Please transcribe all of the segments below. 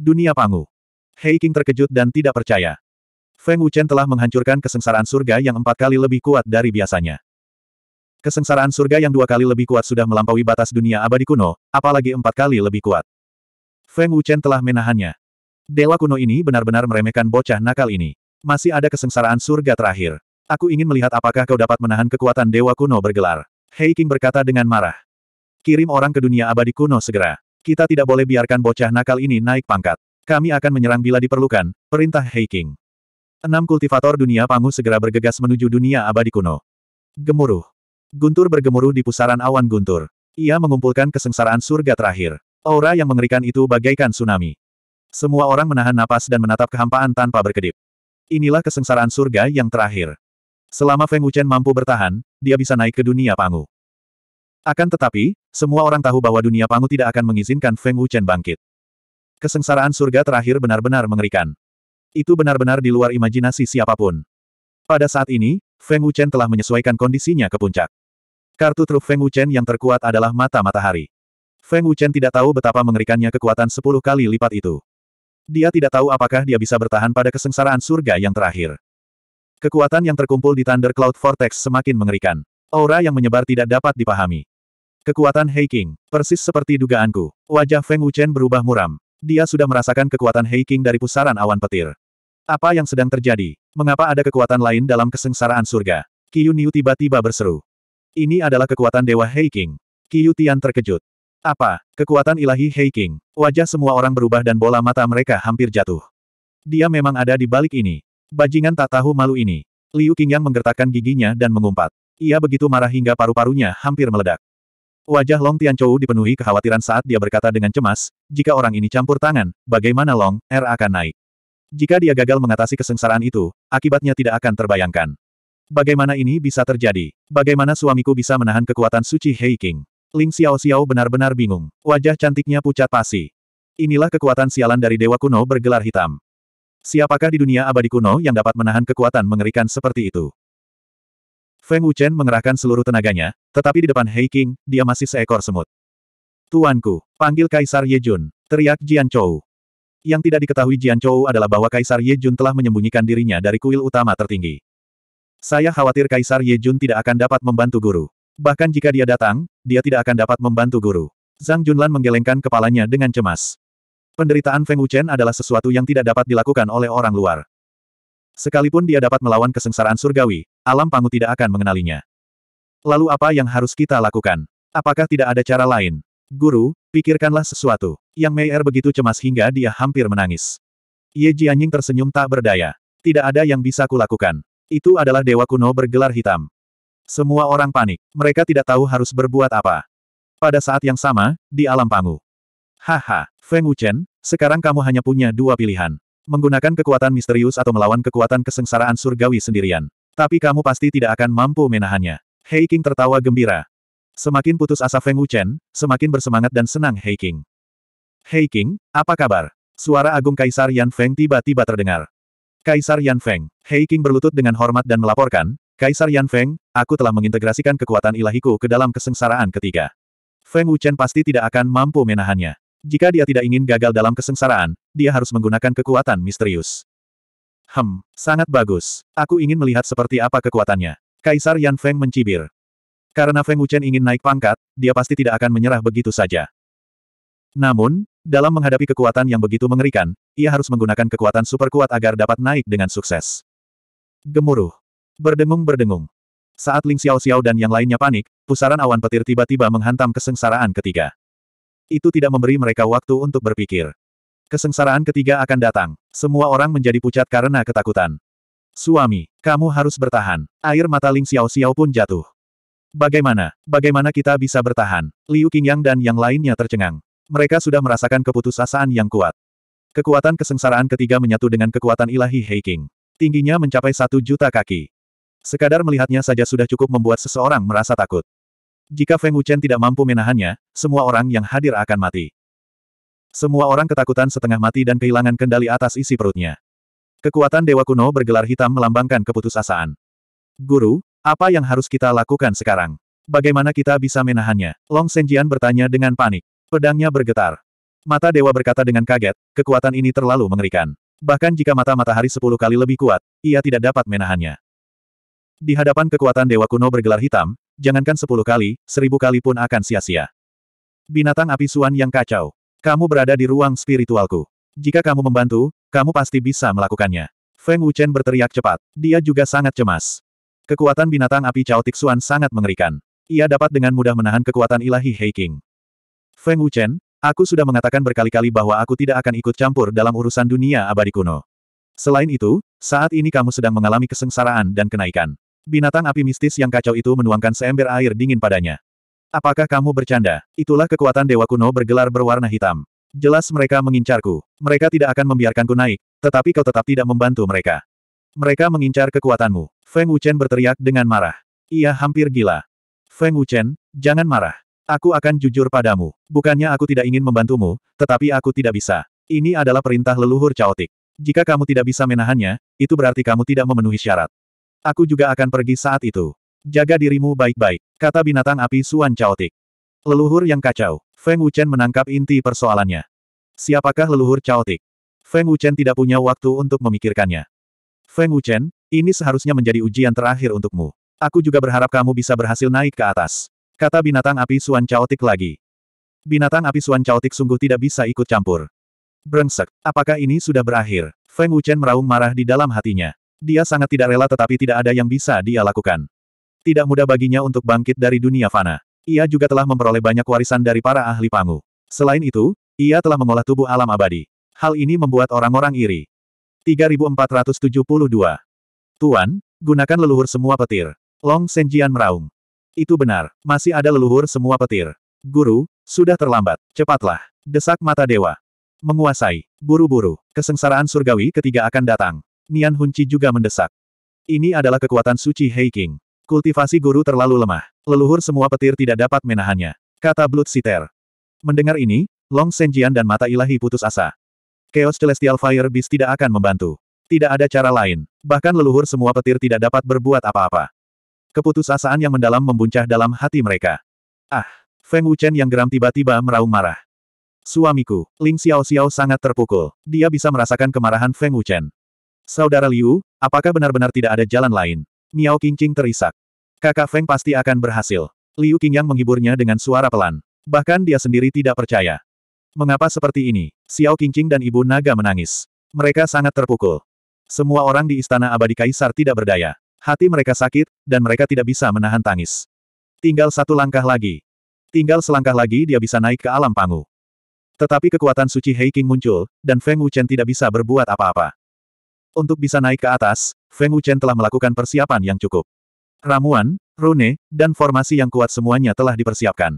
Dunia Pangu. Hei King terkejut dan tidak percaya. Feng Wuchen telah menghancurkan kesengsaraan surga yang empat kali lebih kuat dari biasanya. Kesengsaraan surga yang dua kali lebih kuat sudah melampaui batas dunia abadi kuno, apalagi empat kali lebih kuat. Feng Wuchen telah menahannya. Dewa kuno ini benar-benar meremehkan bocah nakal ini. Masih ada kesengsaraan surga terakhir. Aku ingin melihat apakah kau dapat menahan kekuatan dewa kuno bergelar. Hei King berkata dengan marah. Kirim orang ke dunia abadi kuno segera. Kita tidak boleh biarkan bocah nakal ini naik pangkat. Kami akan menyerang bila diperlukan, perintah Heiking. Enam kultivator dunia pangu segera bergegas menuju dunia abadi kuno. Gemuruh. Guntur bergemuruh di pusaran awan guntur. Ia mengumpulkan kesengsaraan surga terakhir. Aura yang mengerikan itu bagaikan tsunami. Semua orang menahan napas dan menatap kehampaan tanpa berkedip. Inilah kesengsaraan surga yang terakhir. Selama Feng Wuchen mampu bertahan, dia bisa naik ke dunia pangu. Akan tetapi, semua orang tahu bahwa dunia Pangu tidak akan mengizinkan Feng Wuchen bangkit. Kesengsaraan surga terakhir benar-benar mengerikan. Itu benar-benar di luar imajinasi siapapun. Pada saat ini, Feng Wuchen telah menyesuaikan kondisinya ke puncak. Kartu truf Feng Wuchen yang terkuat adalah mata matahari. Feng Wuchen tidak tahu betapa mengerikannya kekuatan 10 kali lipat itu. Dia tidak tahu apakah dia bisa bertahan pada kesengsaraan surga yang terakhir. Kekuatan yang terkumpul di Thunder Cloud Vortex semakin mengerikan. Aura yang menyebar tidak dapat dipahami. Kekuatan King. Persis seperti dugaanku. Wajah Feng Wuchen berubah muram. Dia sudah merasakan kekuatan King dari pusaran awan petir. Apa yang sedang terjadi? Mengapa ada kekuatan lain dalam kesengsaraan surga? Qiu Niu tiba-tiba berseru. Ini adalah kekuatan Dewa King. Qiu Tian terkejut. Apa? Kekuatan ilahi King. Wajah semua orang berubah dan bola mata mereka hampir jatuh. Dia memang ada di balik ini. Bajingan tak tahu malu ini. Liu Qingyang menggertakkan giginya dan mengumpat. Ia begitu marah hingga paru-parunya hampir meledak. Wajah Long Tianchou dipenuhi kekhawatiran saat dia berkata dengan cemas, jika orang ini campur tangan, bagaimana Long, R er akan naik. Jika dia gagal mengatasi kesengsaraan itu, akibatnya tidak akan terbayangkan. Bagaimana ini bisa terjadi? Bagaimana suamiku bisa menahan kekuatan suci Hei King? Ling Xiao Xiao benar-benar bingung. Wajah cantiknya pucat pasi. Inilah kekuatan sialan dari dewa kuno bergelar hitam. Siapakah di dunia abadi kuno yang dapat menahan kekuatan mengerikan seperti itu? Feng Wuchen mengerahkan seluruh tenaganya, tetapi di depan Hei King, dia masih seekor semut. Tuanku, panggil Kaisar Ye Jun, teriak Jian Chou. Yang tidak diketahui Jian Chou adalah bahwa Kaisar Ye Jun telah menyembunyikan dirinya dari kuil utama tertinggi. Saya khawatir Kaisar Ye Jun tidak akan dapat membantu guru. Bahkan jika dia datang, dia tidak akan dapat membantu guru. Zhang Junlan menggelengkan kepalanya dengan cemas. Penderitaan Feng Wuchen adalah sesuatu yang tidak dapat dilakukan oleh orang luar. Sekalipun dia dapat melawan kesengsaraan surgawi, alam pangu tidak akan mengenalinya. Lalu apa yang harus kita lakukan? Apakah tidak ada cara lain? Guru, pikirkanlah sesuatu. Yang Meier begitu cemas hingga dia hampir menangis. Ye Jianying tersenyum tak berdaya. Tidak ada yang bisa kulakukan. Itu adalah dewa kuno bergelar hitam. Semua orang panik. Mereka tidak tahu harus berbuat apa. Pada saat yang sama, di alam pangu. Haha, Feng Wuchen, sekarang kamu hanya punya dua pilihan. Menggunakan kekuatan misterius atau melawan kekuatan kesengsaraan surgawi sendirian. Tapi kamu pasti tidak akan mampu menahannya. Hei King tertawa gembira. Semakin putus asa Feng Wuchen, semakin bersemangat dan senang Hei King. Hei King, apa kabar? Suara agung Kaisar Yan Feng tiba-tiba terdengar. Kaisar Yan Feng, Hei King berlutut dengan hormat dan melaporkan, Kaisar Yan Feng, aku telah mengintegrasikan kekuatan ilahiku ke dalam kesengsaraan ketiga. Feng Wuchen pasti tidak akan mampu menahannya. Jika dia tidak ingin gagal dalam kesengsaraan, dia harus menggunakan kekuatan misterius. Hem, sangat bagus. Aku ingin melihat seperti apa kekuatannya. Kaisar Yan Feng mencibir. Karena Feng Wuchen ingin naik pangkat, dia pasti tidak akan menyerah begitu saja. Namun, dalam menghadapi kekuatan yang begitu mengerikan, ia harus menggunakan kekuatan super kuat agar dapat naik dengan sukses. Gemuruh. Berdengung-berdengung. Saat Ling Xiao Xiao dan yang lainnya panik, pusaran awan petir tiba-tiba menghantam kesengsaraan ketiga. Itu tidak memberi mereka waktu untuk berpikir. Kesengsaraan ketiga akan datang. Semua orang menjadi pucat karena ketakutan. Suami, kamu harus bertahan. Air mata Ling Xiao Xiao pun jatuh. Bagaimana? Bagaimana kita bisa bertahan? Liu Qingyang dan yang lainnya tercengang. Mereka sudah merasakan keputusasaan yang kuat. Kekuatan kesengsaraan ketiga menyatu dengan kekuatan ilahi Heiking. Tingginya mencapai satu juta kaki. Sekadar melihatnya saja sudah cukup membuat seseorang merasa takut. Jika Feng Wuchen tidak mampu menahannya, semua orang yang hadir akan mati. Semua orang ketakutan setengah mati dan kehilangan kendali atas isi perutnya. Kekuatan Dewa Kuno bergelar hitam melambangkan keputusasaan. Guru, apa yang harus kita lakukan sekarang? Bagaimana kita bisa menahannya? Long Senjian bertanya dengan panik. Pedangnya bergetar. Mata Dewa berkata dengan kaget, kekuatan ini terlalu mengerikan. Bahkan jika mata matahari sepuluh kali lebih kuat, ia tidak dapat menahannya. Di hadapan kekuatan Dewa Kuno bergelar hitam, jangankan sepuluh kali, seribu kali pun akan sia-sia. Binatang api suan yang kacau. Kamu berada di ruang spiritualku. Jika kamu membantu, kamu pasti bisa melakukannya. Feng Wuchen berteriak cepat. Dia juga sangat cemas. Kekuatan binatang api Cao Tixuan sangat mengerikan. Ia dapat dengan mudah menahan kekuatan ilahi Heiking. Feng Wuchen, aku sudah mengatakan berkali-kali bahwa aku tidak akan ikut campur dalam urusan dunia abadi kuno. Selain itu, saat ini kamu sedang mengalami kesengsaraan dan kenaikan. Binatang api mistis yang kacau itu menuangkan seember air dingin padanya. Apakah kamu bercanda? Itulah kekuatan dewa kuno bergelar berwarna hitam. Jelas mereka mengincarku. Mereka tidak akan membiarkanku naik, tetapi kau tetap tidak membantu mereka. Mereka mengincar kekuatanmu. Feng Wuchen berteriak dengan marah. Ia hampir gila. Feng Wuchen, jangan marah. Aku akan jujur padamu. Bukannya aku tidak ingin membantumu, tetapi aku tidak bisa. Ini adalah perintah leluhur caotik. Jika kamu tidak bisa menahannya, itu berarti kamu tidak memenuhi syarat. Aku juga akan pergi saat itu. Jaga dirimu baik-baik, kata binatang api Suan Chaotik. Leluhur yang kacau. Feng Wuchen menangkap inti persoalannya. Siapakah leluhur Chaotik? Feng Wuchen tidak punya waktu untuk memikirkannya. Feng Wuchen, ini seharusnya menjadi ujian terakhir untukmu. Aku juga berharap kamu bisa berhasil naik ke atas. Kata binatang api Suan Chaotik lagi. Binatang api Suan Chaotik sungguh tidak bisa ikut campur. Brengsek, apakah ini sudah berakhir? Feng Wuchen meraung marah di dalam hatinya. Dia sangat tidak rela tetapi tidak ada yang bisa dia lakukan. Tidak mudah baginya untuk bangkit dari dunia fana. Ia juga telah memperoleh banyak warisan dari para ahli pangu. Selain itu, ia telah mengolah tubuh alam abadi. Hal ini membuat orang-orang iri. 3472. Tuan, gunakan leluhur semua petir. Long Senjian meraung. Itu benar, masih ada leluhur semua petir. Guru, sudah terlambat. Cepatlah. Desak mata dewa. Menguasai. Buru-buru. Kesengsaraan surgawi ketiga akan datang. Nian Hunci juga mendesak. Ini adalah kekuatan suci Hei Kultivasi guru terlalu lemah. Leluhur semua petir tidak dapat menahannya. Kata Blood Sitter. Mendengar ini, Long Senjian dan mata ilahi putus asa. Chaos Celestial Fire Beast tidak akan membantu. Tidak ada cara lain. Bahkan leluhur semua petir tidak dapat berbuat apa-apa. Keputusasaan yang mendalam membuncah dalam hati mereka. Ah! Feng Wuchen yang geram tiba-tiba meraung marah. Suamiku, Ling Xiao Xiao sangat terpukul. Dia bisa merasakan kemarahan Feng Wuchen. Saudara Liu, apakah benar-benar tidak ada jalan lain? Miao Qingqing terisak. Kakak Feng pasti akan berhasil. Liu Qingyang menghiburnya dengan suara pelan. Bahkan dia sendiri tidak percaya. Mengapa seperti ini? Xiao Qingqing dan Ibu Naga menangis. Mereka sangat terpukul. Semua orang di istana abadi kaisar tidak berdaya. Hati mereka sakit, dan mereka tidak bisa menahan tangis. Tinggal satu langkah lagi. Tinggal selangkah lagi dia bisa naik ke alam pangu. Tetapi kekuatan suci Heiking muncul, dan Feng Wuchen tidak bisa berbuat apa-apa. Untuk bisa naik ke atas, Feng Wuchen telah melakukan persiapan yang cukup. Ramuan, rune, dan formasi yang kuat semuanya telah dipersiapkan.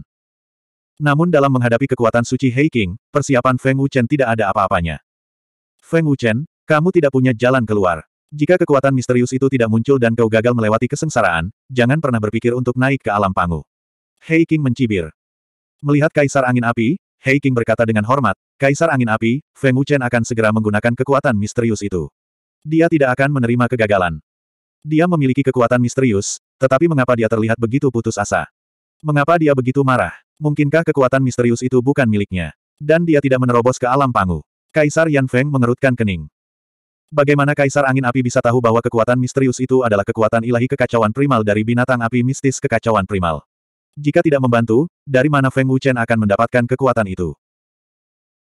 Namun dalam menghadapi kekuatan suci Heiking, persiapan Feng Wuchen tidak ada apa-apanya. Feng Wuchen, kamu tidak punya jalan keluar. Jika kekuatan misterius itu tidak muncul dan kau gagal melewati kesengsaraan, jangan pernah berpikir untuk naik ke alam pangu. Heiking mencibir. Melihat Kaisar Angin Api, Heiking berkata dengan hormat, Kaisar Angin Api, Feng Wuchen akan segera menggunakan kekuatan misterius itu. Dia tidak akan menerima kegagalan. Dia memiliki kekuatan misterius, tetapi mengapa dia terlihat begitu putus asa? Mengapa dia begitu marah? Mungkinkah kekuatan misterius itu bukan miliknya? Dan dia tidak menerobos ke alam pangu. Kaisar Yan Feng mengerutkan kening. Bagaimana Kaisar Angin Api bisa tahu bahwa kekuatan misterius itu adalah kekuatan ilahi kekacauan primal dari binatang api mistis kekacauan primal? Jika tidak membantu, dari mana Feng Wuchen akan mendapatkan kekuatan itu?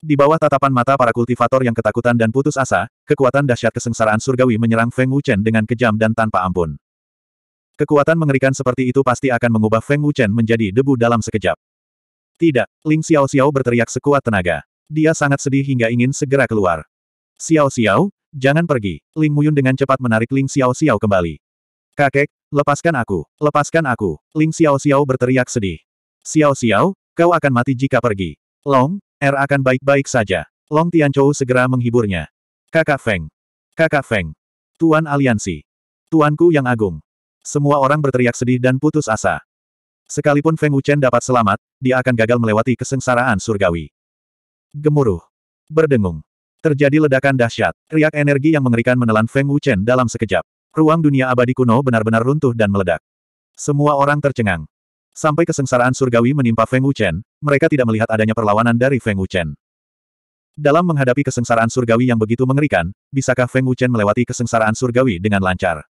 Di bawah tatapan mata para kultivator yang ketakutan dan putus asa, kekuatan dahsyat kesengsaraan surgawi menyerang Feng Wuchen dengan kejam dan tanpa ampun. Kekuatan mengerikan seperti itu pasti akan mengubah Feng Wuchen menjadi debu dalam sekejap. Tidak, Ling Xiao Xiao berteriak sekuat tenaga. Dia sangat sedih hingga ingin segera keluar. Xiao Xiao, jangan pergi. Ling Muyun dengan cepat menarik Ling Xiao Xiao kembali. Kakek, lepaskan aku, lepaskan aku. Ling Xiao Xiao berteriak sedih. Xiao Xiao, kau akan mati jika pergi. Long, R akan baik-baik saja. Long Tianchou segera menghiburnya. Kakak Feng. Kakak Feng. Tuan Aliansi. Tuanku yang agung. Semua orang berteriak sedih dan putus asa. Sekalipun Feng Wuchen dapat selamat, dia akan gagal melewati kesengsaraan surgawi. Gemuruh. Berdengung. Terjadi ledakan dahsyat. Riak energi yang mengerikan menelan Feng Wuchen dalam sekejap. Ruang dunia abadi kuno benar-benar runtuh dan meledak. Semua orang tercengang. Sampai kesengsaraan surgawi menimpa Feng Wuchen, mereka tidak melihat adanya perlawanan dari Feng Wuchen. Dalam menghadapi kesengsaraan surgawi yang begitu mengerikan, bisakah Feng Wuchen melewati kesengsaraan surgawi dengan lancar?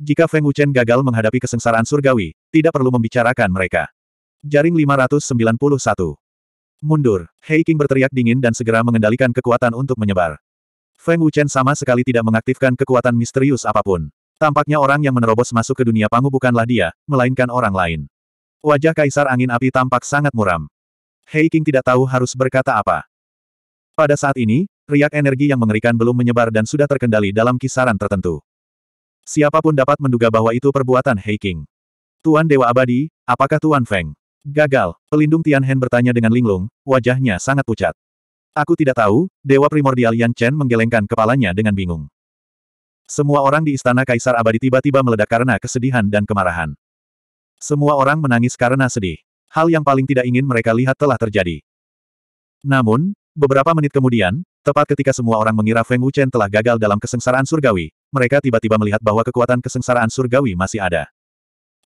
Jika Feng Wuchen gagal menghadapi kesengsaraan surgawi, tidak perlu membicarakan mereka. Jaring 591. Mundur, Hei King berteriak dingin dan segera mengendalikan kekuatan untuk menyebar. Feng Wuchen sama sekali tidak mengaktifkan kekuatan misterius apapun. Tampaknya orang yang menerobos masuk ke dunia pangu bukanlah dia, melainkan orang lain. Wajah Kaisar Angin Api tampak sangat muram. Hei King tidak tahu harus berkata apa. Pada saat ini, riak energi yang mengerikan belum menyebar dan sudah terkendali dalam kisaran tertentu. Siapapun dapat menduga bahwa itu perbuatan Hei King. Tuan Dewa Abadi, apakah Tuan Feng? Gagal, pelindung Tianhen bertanya dengan linglung, wajahnya sangat pucat. Aku tidak tahu, Dewa Primordial Yan Chen menggelengkan kepalanya dengan bingung. Semua orang di istana Kaisar Abadi tiba-tiba meledak karena kesedihan dan kemarahan. Semua orang menangis karena sedih. Hal yang paling tidak ingin mereka lihat telah terjadi. Namun, beberapa menit kemudian, tepat ketika semua orang mengira Feng Wuchen telah gagal dalam kesengsaraan surgawi, mereka tiba-tiba melihat bahwa kekuatan kesengsaraan surgawi masih ada.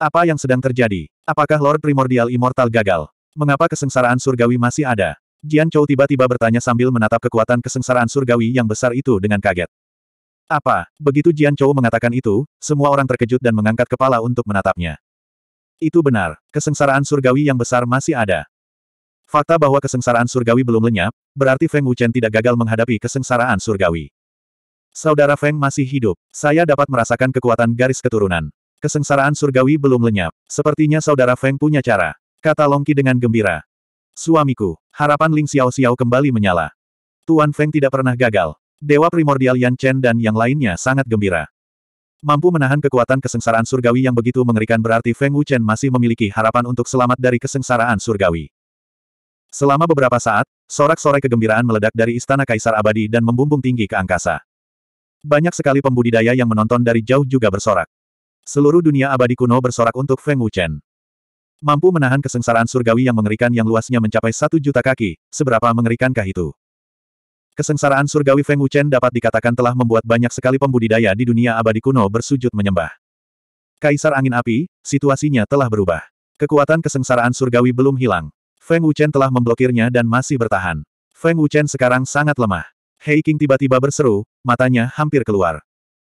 Apa yang sedang terjadi? Apakah Lord Primordial Immortal gagal? Mengapa kesengsaraan surgawi masih ada? Jian Chou tiba-tiba bertanya sambil menatap kekuatan kesengsaraan surgawi yang besar itu dengan kaget. Apa? Begitu Jian Chou mengatakan itu, semua orang terkejut dan mengangkat kepala untuk menatapnya. Itu benar, kesengsaraan surgawi yang besar masih ada. Fakta bahwa kesengsaraan surgawi belum lenyap, berarti Feng Wuchen tidak gagal menghadapi kesengsaraan surgawi. Saudara Feng masih hidup, saya dapat merasakan kekuatan garis keturunan. Kesengsaraan surgawi belum lenyap, sepertinya saudara Feng punya cara, kata Longki dengan gembira. Suamiku, harapan Ling Xiao Xiao kembali menyala. Tuan Feng tidak pernah gagal, Dewa Primordial Yan Chen dan yang lainnya sangat gembira. Mampu menahan kekuatan kesengsaraan surgawi yang begitu mengerikan berarti Feng Wuchen masih memiliki harapan untuk selamat dari kesengsaraan surgawi. Selama beberapa saat, sorak-sorai kegembiraan meledak dari Istana Kaisar Abadi dan membumbung tinggi ke angkasa. Banyak sekali pembudidaya yang menonton dari jauh juga bersorak. Seluruh dunia abadi kuno bersorak untuk Feng Wuchen. Mampu menahan kesengsaraan surgawi yang mengerikan yang luasnya mencapai satu juta kaki, seberapa mengerikankah itu? Kesengsaraan surgawi Feng Wuchen dapat dikatakan telah membuat banyak sekali pembudidaya di dunia abadi kuno bersujud menyembah. Kaisar Angin Api, situasinya telah berubah. Kekuatan kesengsaraan surgawi belum hilang. Feng Wuchen telah memblokirnya dan masih bertahan. Feng Wuchen sekarang sangat lemah. Hei King tiba-tiba berseru, matanya hampir keluar.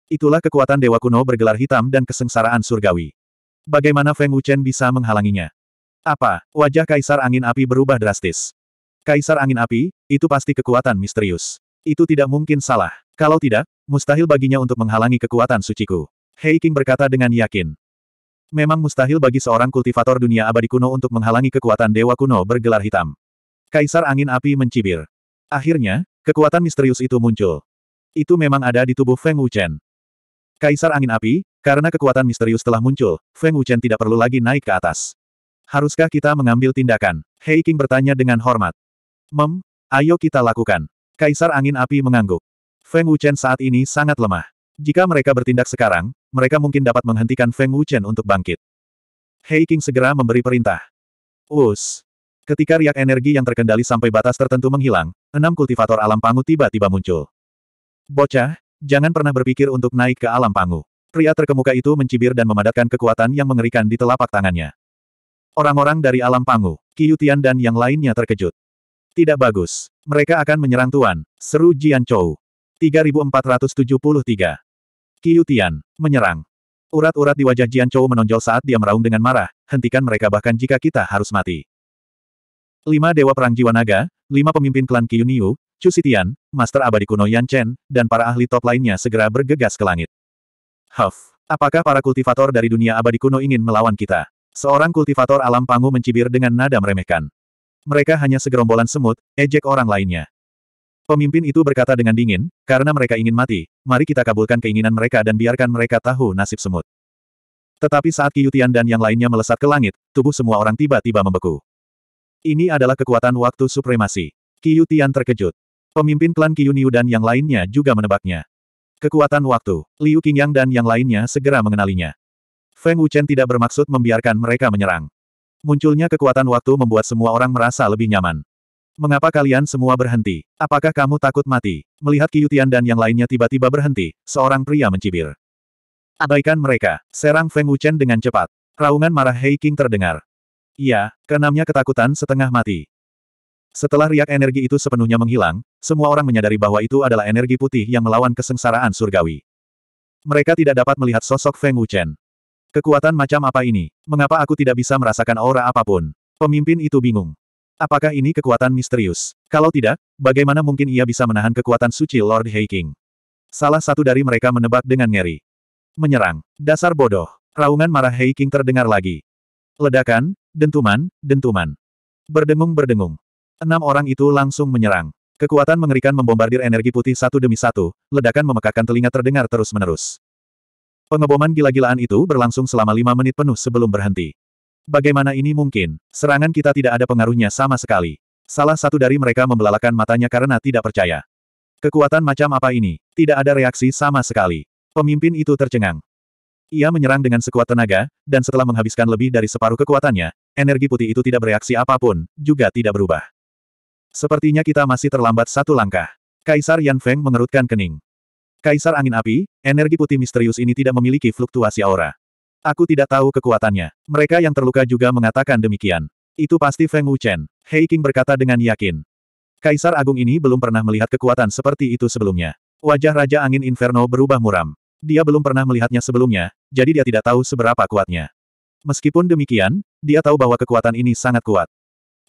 Itulah kekuatan Dewa Kuno bergelar hitam dan kesengsaraan surgawi. Bagaimana Feng Wuchen bisa menghalanginya? Apa, wajah Kaisar Angin Api berubah drastis. Kaisar Angin Api, itu pasti kekuatan misterius. Itu tidak mungkin salah. Kalau tidak, mustahil baginya untuk menghalangi kekuatan suciku. Hei King berkata dengan yakin. Memang mustahil bagi seorang kultivator dunia abadi kuno untuk menghalangi kekuatan dewa kuno bergelar hitam. Kaisar Angin Api mencibir. Akhirnya, kekuatan misterius itu muncul. Itu memang ada di tubuh Feng Wuchen. Kaisar Angin Api, karena kekuatan misterius telah muncul, Feng Wuchen tidak perlu lagi naik ke atas. Haruskah kita mengambil tindakan? Hei King bertanya dengan hormat. Mem, ayo kita lakukan. Kaisar Angin Api mengangguk. Feng Wuchen saat ini sangat lemah. Jika mereka bertindak sekarang, mereka mungkin dapat menghentikan Feng Wuchen untuk bangkit. Hei King segera memberi perintah. Us. Ketika riak energi yang terkendali sampai batas tertentu menghilang, enam kultivator alam pangu tiba-tiba muncul. Bocah, jangan pernah berpikir untuk naik ke alam pangu. Pria terkemuka itu mencibir dan memadatkan kekuatan yang mengerikan di telapak tangannya. Orang-orang dari alam pangu, Kiyutian dan yang lainnya terkejut. Tidak bagus. Mereka akan menyerang Tuan, seru Jian Chou. 3473. Qiu Tian, menyerang. Urat-urat di wajah Jian Chou menonjol saat dia meraung dengan marah, hentikan mereka bahkan jika kita harus mati. Lima Dewa Perang Jiwa Naga, lima pemimpin klan Qiu Niu, Chu Sitian, Master Abadi Kuno Yan Chen, dan para ahli top lainnya segera bergegas ke langit. Huff, apakah para kultivator dari dunia abadi kuno ingin melawan kita? Seorang kultivator alam pangu mencibir dengan nada meremehkan. Mereka hanya segerombolan semut, ejek orang lainnya. Pemimpin itu berkata dengan dingin, karena mereka ingin mati, mari kita kabulkan keinginan mereka dan biarkan mereka tahu nasib semut. Tetapi saat Kiyutian dan yang lainnya melesat ke langit, tubuh semua orang tiba-tiba membeku. Ini adalah kekuatan waktu supremasi. Kiyutian terkejut. Pemimpin klan Kiyuniu dan yang lainnya juga menebaknya. Kekuatan waktu, Liu Qingyang dan yang lainnya segera mengenalinya. Feng Wuchen tidak bermaksud membiarkan mereka menyerang. Munculnya kekuatan waktu membuat semua orang merasa lebih nyaman. Mengapa kalian semua berhenti? Apakah kamu takut mati? Melihat Kiyutian dan yang lainnya tiba-tiba berhenti, seorang pria mencibir. Abaikan mereka, serang Feng Wuchen dengan cepat. Raungan marah Hei King terdengar. Iya, keenamnya ketakutan setengah mati. Setelah riak energi itu sepenuhnya menghilang, semua orang menyadari bahwa itu adalah energi putih yang melawan kesengsaraan surgawi. Mereka tidak dapat melihat sosok Feng Wuchen. Kekuatan macam apa ini? Mengapa aku tidak bisa merasakan aura apapun? Pemimpin itu bingung. Apakah ini kekuatan misterius? Kalau tidak, bagaimana mungkin ia bisa menahan kekuatan suci Lord Heiking? Salah satu dari mereka menebak dengan ngeri. Menyerang. Dasar bodoh. Raungan marah Heiking terdengar lagi. Ledakan, dentuman, dentuman. Berdengung-berdengung. Enam orang itu langsung menyerang. Kekuatan mengerikan membombardir energi putih satu demi satu, ledakan memekakan telinga terdengar terus-menerus. Pengeboman gila-gilaan itu berlangsung selama lima menit penuh sebelum berhenti. Bagaimana ini mungkin? Serangan kita tidak ada pengaruhnya sama sekali. Salah satu dari mereka membelalakan matanya karena tidak percaya. Kekuatan macam apa ini? Tidak ada reaksi sama sekali. Pemimpin itu tercengang. Ia menyerang dengan sekuat tenaga, dan setelah menghabiskan lebih dari separuh kekuatannya, energi putih itu tidak bereaksi apapun, juga tidak berubah. Sepertinya kita masih terlambat satu langkah. Kaisar Yan Feng mengerutkan kening. Kaisar Angin Api, energi putih misterius ini tidak memiliki fluktuasi aura. Aku tidak tahu kekuatannya. Mereka yang terluka juga mengatakan demikian. Itu pasti Feng Wuchen. Hei King berkata dengan yakin. Kaisar Agung ini belum pernah melihat kekuatan seperti itu sebelumnya. Wajah Raja Angin Inferno berubah muram. Dia belum pernah melihatnya sebelumnya, jadi dia tidak tahu seberapa kuatnya. Meskipun demikian, dia tahu bahwa kekuatan ini sangat kuat.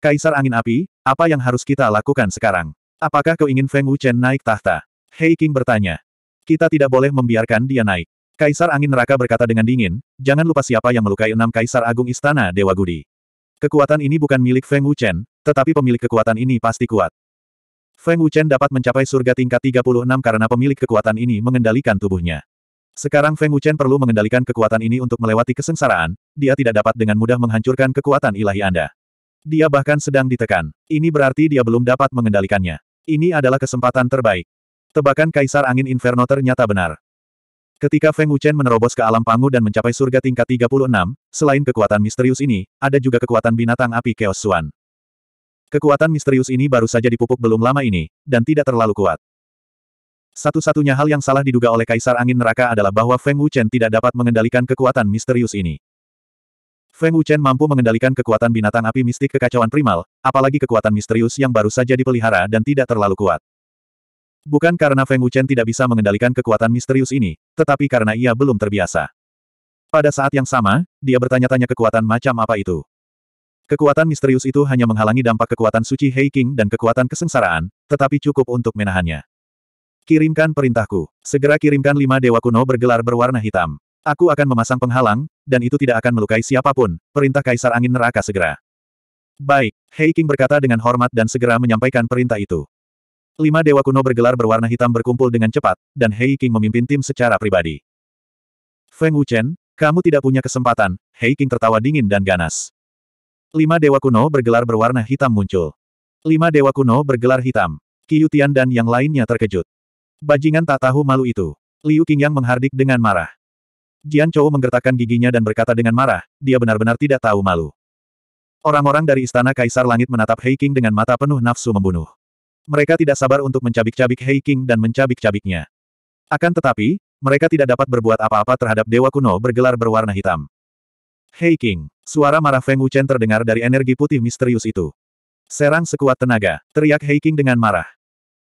Kaisar Angin Api, apa yang harus kita lakukan sekarang? Apakah kau ingin Feng Wuchen naik tahta? Hei King bertanya. Kita tidak boleh membiarkan dia naik. Kaisar Angin Neraka berkata dengan dingin, jangan lupa siapa yang melukai enam Kaisar Agung Istana Dewa Gudi. Kekuatan ini bukan milik Feng Wuchen, tetapi pemilik kekuatan ini pasti kuat. Feng Wuchen dapat mencapai surga tingkat 36 karena pemilik kekuatan ini mengendalikan tubuhnya. Sekarang Feng Wuchen perlu mengendalikan kekuatan ini untuk melewati kesengsaraan, dia tidak dapat dengan mudah menghancurkan kekuatan ilahi Anda. Dia bahkan sedang ditekan. Ini berarti dia belum dapat mengendalikannya. Ini adalah kesempatan terbaik. Tebakan Kaisar Angin Inferno ternyata benar. Ketika Feng Wuchen menerobos ke alam pangu dan mencapai surga tingkat 36, selain kekuatan misterius ini, ada juga kekuatan binatang api Chaos Kekuatan misterius ini baru saja dipupuk belum lama ini, dan tidak terlalu kuat. Satu-satunya hal yang salah diduga oleh Kaisar Angin Neraka adalah bahwa Feng Wuchen tidak dapat mengendalikan kekuatan misterius ini. Feng Wuchen mampu mengendalikan kekuatan binatang api mistik kekacauan primal, apalagi kekuatan misterius yang baru saja dipelihara dan tidak terlalu kuat. Bukan karena Feng Wuchen tidak bisa mengendalikan kekuatan misterius ini, tetapi karena ia belum terbiasa. Pada saat yang sama, dia bertanya-tanya kekuatan macam apa itu. Kekuatan misterius itu hanya menghalangi dampak kekuatan suci Heiking dan kekuatan kesengsaraan, tetapi cukup untuk menahannya. Kirimkan perintahku. Segera kirimkan lima dewa kuno bergelar berwarna hitam. Aku akan memasang penghalang, dan itu tidak akan melukai siapapun, perintah Kaisar Angin Neraka segera. Baik, Heiking berkata dengan hormat dan segera menyampaikan perintah itu. Lima dewa kuno bergelar berwarna hitam berkumpul dengan cepat, dan Hei King memimpin tim secara pribadi. Feng Wuchen, kamu tidak punya kesempatan, Hei King tertawa dingin dan ganas. Lima dewa kuno bergelar berwarna hitam muncul. Lima dewa kuno bergelar hitam. Qiu dan yang lainnya terkejut. Bajingan tak tahu malu itu. Liu yang menghardik dengan marah. Jian Chou menggertakkan giginya dan berkata dengan marah, dia benar-benar tidak tahu malu. Orang-orang dari Istana Kaisar Langit menatap Hei King dengan mata penuh nafsu membunuh. Mereka tidak sabar untuk mencabik-cabik Hei King dan mencabik-cabiknya. Akan tetapi, mereka tidak dapat berbuat apa-apa terhadap dewa kuno bergelar berwarna hitam. Hei King, suara marah Feng Wuchen terdengar dari energi putih misterius itu. Serang sekuat tenaga, teriak Hei King dengan marah.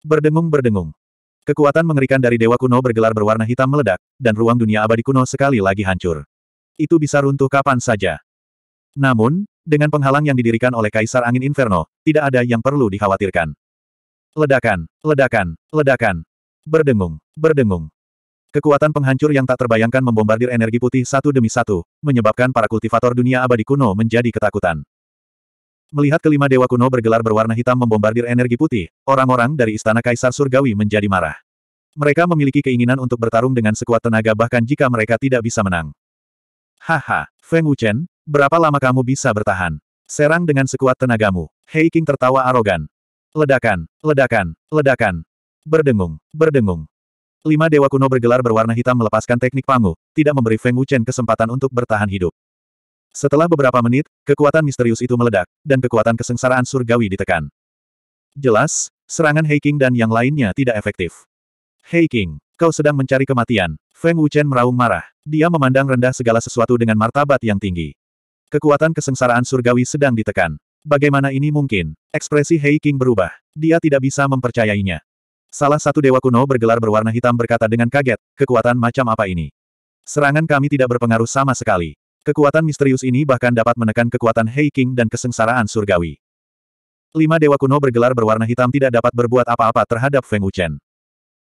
Berdengung-berdengung. Kekuatan mengerikan dari dewa kuno bergelar berwarna hitam meledak, dan ruang dunia abadi kuno sekali lagi hancur. Itu bisa runtuh kapan saja. Namun, dengan penghalang yang didirikan oleh Kaisar Angin Inferno, tidak ada yang perlu dikhawatirkan. Ledakan, ledakan, ledakan. Berdengung, berdengung. Kekuatan penghancur yang tak terbayangkan membombardir energi putih satu demi satu, menyebabkan para kultivator dunia abadi kuno menjadi ketakutan. Melihat kelima dewa kuno bergelar berwarna hitam membombardir energi putih, orang-orang dari Istana Kaisar Surgawi menjadi marah. Mereka memiliki keinginan untuk bertarung dengan sekuat tenaga bahkan jika mereka tidak bisa menang. Haha, Feng Wuchen, berapa lama kamu bisa bertahan? Serang dengan sekuat tenagamu. Hei King tertawa arogan. Ledakan, ledakan, ledakan. Berdengung, berdengung. Lima dewa kuno bergelar berwarna hitam melepaskan teknik pangu, tidak memberi Feng Wuchen kesempatan untuk bertahan hidup. Setelah beberapa menit, kekuatan misterius itu meledak, dan kekuatan kesengsaraan surgawi ditekan. Jelas, serangan Heiking dan yang lainnya tidak efektif. Heiking, kau sedang mencari kematian. Feng Wuchen meraung marah. Dia memandang rendah segala sesuatu dengan martabat yang tinggi. Kekuatan kesengsaraan surgawi sedang ditekan. Bagaimana ini mungkin? Ekspresi Hei King berubah. Dia tidak bisa mempercayainya. Salah satu dewa kuno bergelar berwarna hitam berkata dengan kaget, kekuatan macam apa ini? Serangan kami tidak berpengaruh sama sekali. Kekuatan misterius ini bahkan dapat menekan kekuatan Hei King dan kesengsaraan surgawi. Lima dewa kuno bergelar berwarna hitam tidak dapat berbuat apa-apa terhadap Feng Wuchen.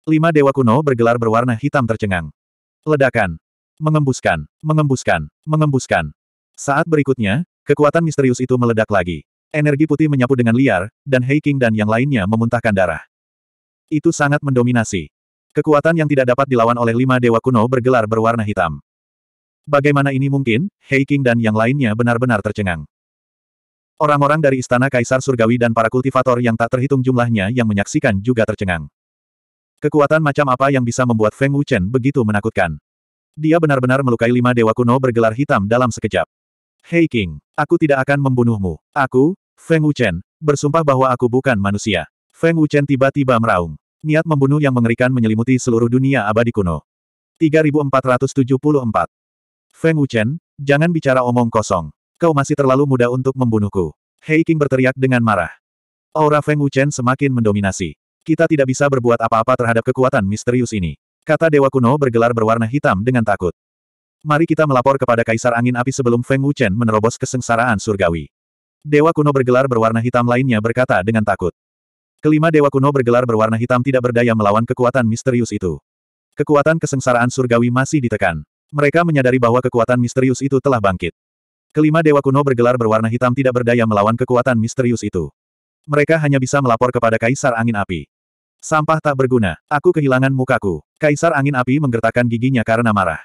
Lima dewa kuno bergelar berwarna hitam tercengang. Ledakan. Mengembuskan, mengembuskan, mengembuskan. Saat berikutnya, Kekuatan misterius itu meledak lagi. Energi putih menyapu dengan liar, dan Heiking dan yang lainnya memuntahkan darah. Itu sangat mendominasi. Kekuatan yang tidak dapat dilawan oleh lima dewa kuno bergelar berwarna hitam. Bagaimana ini mungkin? Heiking dan yang lainnya benar-benar tercengang. Orang-orang dari Istana Kaisar Surgawi dan para kultivator yang tak terhitung jumlahnya yang menyaksikan juga tercengang. Kekuatan macam apa yang bisa membuat Feng Wuchen begitu menakutkan? Dia benar-benar melukai lima dewa kuno bergelar hitam dalam sekejap. Hei King, aku tidak akan membunuhmu. Aku, Feng Wuchen, bersumpah bahwa aku bukan manusia. Feng Wuchen tiba-tiba meraung. Niat membunuh yang mengerikan menyelimuti seluruh dunia abadi kuno. 3474. Feng Wuchen, jangan bicara omong kosong. Kau masih terlalu muda untuk membunuhku. Hei King berteriak dengan marah. Aura Feng Wuchen semakin mendominasi. Kita tidak bisa berbuat apa-apa terhadap kekuatan misterius ini. Kata Dewa Kuno bergelar berwarna hitam dengan takut. Mari kita melapor kepada Kaisar Angin Api sebelum Feng Wuchen menerobos kesengsaraan surgawi. Dewa kuno bergelar berwarna hitam lainnya berkata dengan takut. Kelima dewa kuno bergelar berwarna hitam tidak berdaya melawan kekuatan misterius itu. Kekuatan kesengsaraan surgawi masih ditekan. Mereka menyadari bahwa kekuatan misterius itu telah bangkit. Kelima dewa kuno bergelar berwarna hitam tidak berdaya melawan kekuatan misterius itu. Mereka hanya bisa melapor kepada Kaisar Angin Api. Sampah tak berguna. Aku kehilangan mukaku. Kaisar Angin Api menggertakkan giginya karena marah.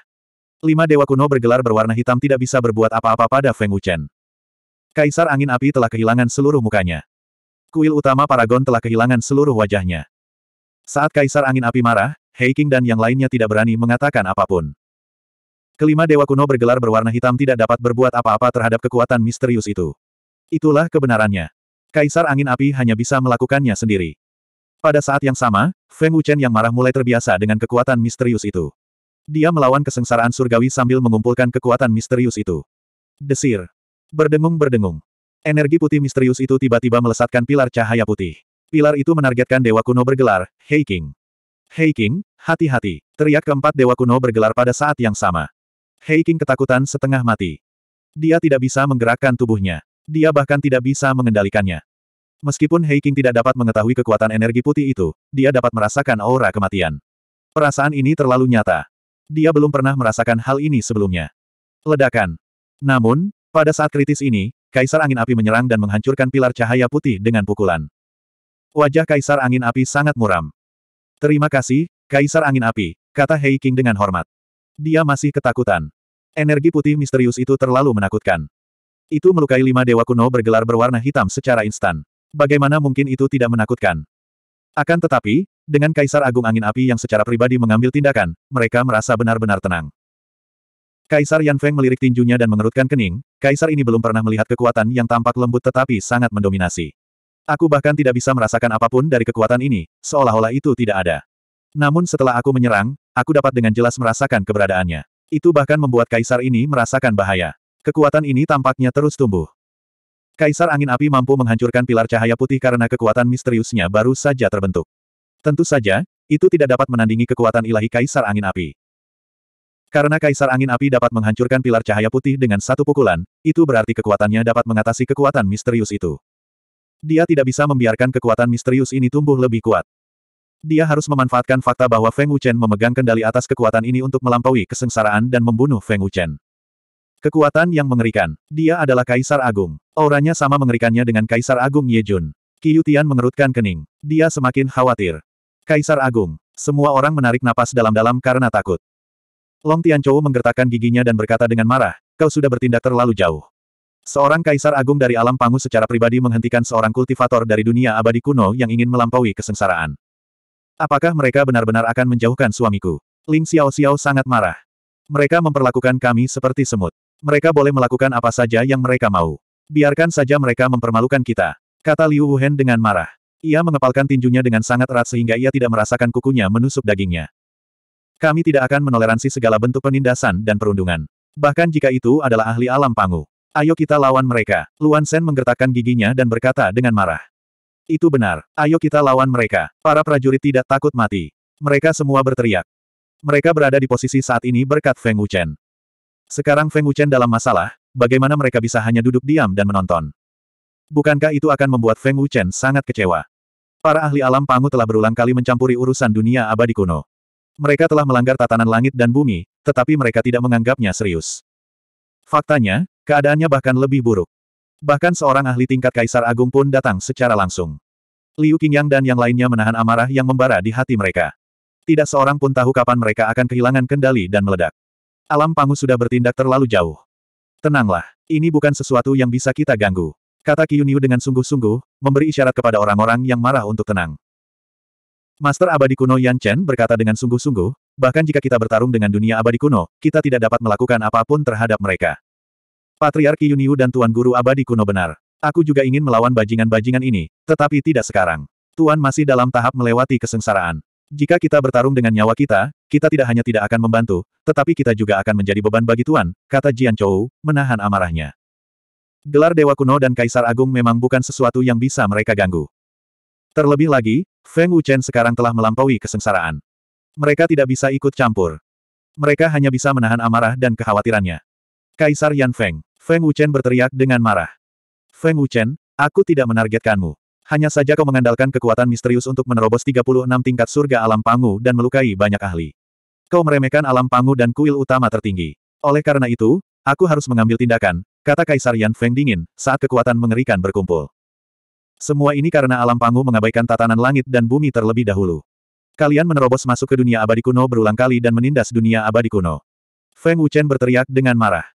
Lima dewa kuno bergelar berwarna hitam tidak bisa berbuat apa-apa pada Feng Wuchen. Kaisar angin api telah kehilangan seluruh mukanya. Kuil utama Paragon telah kehilangan seluruh wajahnya. Saat Kaisar angin api marah, Heiking dan yang lainnya tidak berani mengatakan apapun. Kelima dewa kuno bergelar berwarna hitam tidak dapat berbuat apa-apa terhadap kekuatan misterius itu. Itulah kebenarannya. Kaisar angin api hanya bisa melakukannya sendiri. Pada saat yang sama, Feng Wuchen yang marah mulai terbiasa dengan kekuatan misterius itu. Dia melawan kesengsaraan surgawi sambil mengumpulkan kekuatan misterius itu. Desir. Berdengung-berdengung. Energi putih misterius itu tiba-tiba melesatkan pilar cahaya putih. Pilar itu menargetkan dewa kuno bergelar, Hei King. Hei King, hati-hati. Teriak keempat dewa kuno bergelar pada saat yang sama. Hei King ketakutan setengah mati. Dia tidak bisa menggerakkan tubuhnya. Dia bahkan tidak bisa mengendalikannya. Meskipun Hei King tidak dapat mengetahui kekuatan energi putih itu, dia dapat merasakan aura kematian. Perasaan ini terlalu nyata. Dia belum pernah merasakan hal ini sebelumnya. Ledakan. Namun, pada saat kritis ini, Kaisar Angin Api menyerang dan menghancurkan pilar cahaya putih dengan pukulan. Wajah Kaisar Angin Api sangat muram. Terima kasih, Kaisar Angin Api, kata Hei King dengan hormat. Dia masih ketakutan. Energi putih misterius itu terlalu menakutkan. Itu melukai lima dewa kuno bergelar berwarna hitam secara instan. Bagaimana mungkin itu tidak menakutkan? Akan tetapi, dengan Kaisar Agung Angin Api yang secara pribadi mengambil tindakan, mereka merasa benar-benar tenang. Kaisar Yan Feng melirik tinjunya dan mengerutkan kening, Kaisar ini belum pernah melihat kekuatan yang tampak lembut tetapi sangat mendominasi. Aku bahkan tidak bisa merasakan apapun dari kekuatan ini, seolah-olah itu tidak ada. Namun setelah aku menyerang, aku dapat dengan jelas merasakan keberadaannya. Itu bahkan membuat Kaisar ini merasakan bahaya. Kekuatan ini tampaknya terus tumbuh. Kaisar Angin Api mampu menghancurkan pilar cahaya putih karena kekuatan misteriusnya baru saja terbentuk. Tentu saja, itu tidak dapat menandingi kekuatan ilahi Kaisar Angin Api. Karena Kaisar Angin Api dapat menghancurkan pilar cahaya putih dengan satu pukulan, itu berarti kekuatannya dapat mengatasi kekuatan misterius itu. Dia tidak bisa membiarkan kekuatan misterius ini tumbuh lebih kuat. Dia harus memanfaatkan fakta bahwa Feng Wuchen memegang kendali atas kekuatan ini untuk melampaui kesengsaraan dan membunuh Feng Wuchen. Kekuatan yang mengerikan. Dia adalah Kaisar Agung. Auranya sama mengerikannya dengan Kaisar Agung Yejun. Qiu Tian mengerutkan kening. Dia semakin khawatir. Kaisar Agung. Semua orang menarik napas dalam-dalam karena takut. Long Tianchou menggertakkan giginya dan berkata dengan marah, kau sudah bertindak terlalu jauh. Seorang kaisar agung dari alam pangu secara pribadi menghentikan seorang kultivator dari dunia abadi kuno yang ingin melampaui kesengsaraan. Apakah mereka benar-benar akan menjauhkan suamiku? Ling Xiao Xiao sangat marah. Mereka memperlakukan kami seperti semut. Mereka boleh melakukan apa saja yang mereka mau. Biarkan saja mereka mempermalukan kita, kata Liu Wuhen dengan marah. Ia mengepalkan tinjunya dengan sangat erat sehingga ia tidak merasakan kukunya menusuk dagingnya. Kami tidak akan menoleransi segala bentuk penindasan dan perundungan. Bahkan jika itu adalah ahli alam pangu. Ayo kita lawan mereka. Luan Sen menggertakkan giginya dan berkata dengan marah. Itu benar. Ayo kita lawan mereka. Para prajurit tidak takut mati. Mereka semua berteriak. Mereka berada di posisi saat ini berkat Feng Wuchen. Sekarang Feng Wuchen dalam masalah, bagaimana mereka bisa hanya duduk diam dan menonton. Bukankah itu akan membuat Feng Wuchen sangat kecewa? Para ahli alam Pangu telah berulang kali mencampuri urusan dunia abadi kuno. Mereka telah melanggar tatanan langit dan bumi, tetapi mereka tidak menganggapnya serius. Faktanya, keadaannya bahkan lebih buruk. Bahkan seorang ahli tingkat Kaisar Agung pun datang secara langsung. Liu Qingyang dan yang lainnya menahan amarah yang membara di hati mereka. Tidak seorang pun tahu kapan mereka akan kehilangan kendali dan meledak. Alam Pangu sudah bertindak terlalu jauh. Tenanglah, ini bukan sesuatu yang bisa kita ganggu. Kata Qiunyu dengan sungguh-sungguh, memberi isyarat kepada orang-orang yang marah untuk tenang. Master abadi kuno Yan Chen berkata dengan sungguh-sungguh, bahkan jika kita bertarung dengan dunia abadi kuno, kita tidak dapat melakukan apapun terhadap mereka. Patriark Qiunyu dan Tuan Guru abadi kuno benar. Aku juga ingin melawan bajingan-bajingan ini, tetapi tidak sekarang. Tuan masih dalam tahap melewati kesengsaraan. Jika kita bertarung dengan nyawa kita, kita tidak hanya tidak akan membantu, tetapi kita juga akan menjadi beban bagi Tuan, kata Jian Chou, menahan amarahnya. Gelar Dewa Kuno dan Kaisar Agung memang bukan sesuatu yang bisa mereka ganggu. Terlebih lagi, Feng Wuchen sekarang telah melampaui kesengsaraan. Mereka tidak bisa ikut campur. Mereka hanya bisa menahan amarah dan kekhawatirannya. Kaisar Yan Feng. Feng Wuchen berteriak dengan marah. Feng Wuchen, aku tidak menargetkanmu. Hanya saja kau mengandalkan kekuatan misterius untuk menerobos 36 tingkat surga alam pangu dan melukai banyak ahli. Kau meremehkan alam pangu dan kuil utama tertinggi. Oleh karena itu, aku harus mengambil tindakan, Kata Kaisar Yan Feng dingin, saat kekuatan mengerikan berkumpul. Semua ini karena alam pangu mengabaikan tatanan langit dan bumi terlebih dahulu. Kalian menerobos masuk ke dunia abadi kuno berulang kali dan menindas dunia abadi kuno. Feng Wuchen berteriak dengan marah.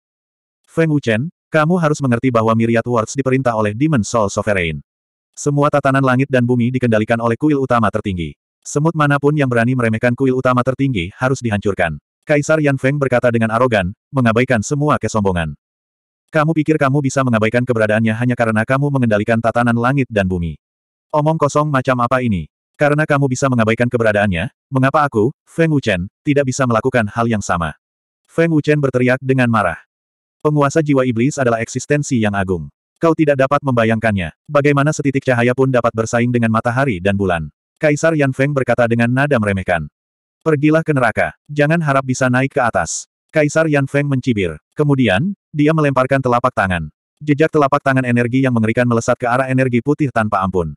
Feng Wuchen, kamu harus mengerti bahwa Myriad Words diperintah oleh Demon Soul Sovereign. Semua tatanan langit dan bumi dikendalikan oleh kuil utama tertinggi. Semut manapun yang berani meremehkan kuil utama tertinggi harus dihancurkan. Kaisar Yan Feng berkata dengan arogan, mengabaikan semua kesombongan. Kamu pikir kamu bisa mengabaikan keberadaannya hanya karena kamu mengendalikan tatanan langit dan bumi. Omong kosong macam apa ini? Karena kamu bisa mengabaikan keberadaannya, mengapa aku, Feng Wuchen, tidak bisa melakukan hal yang sama? Feng Wuchen berteriak dengan marah. Penguasa jiwa iblis adalah eksistensi yang agung. Kau tidak dapat membayangkannya. Bagaimana setitik cahaya pun dapat bersaing dengan matahari dan bulan. Kaisar Yan Feng berkata dengan nada meremehkan. Pergilah ke neraka. Jangan harap bisa naik ke atas. Kaisar Yan Feng mencibir. Kemudian, dia melemparkan telapak tangan. Jejak telapak tangan energi yang mengerikan melesat ke arah energi putih tanpa ampun.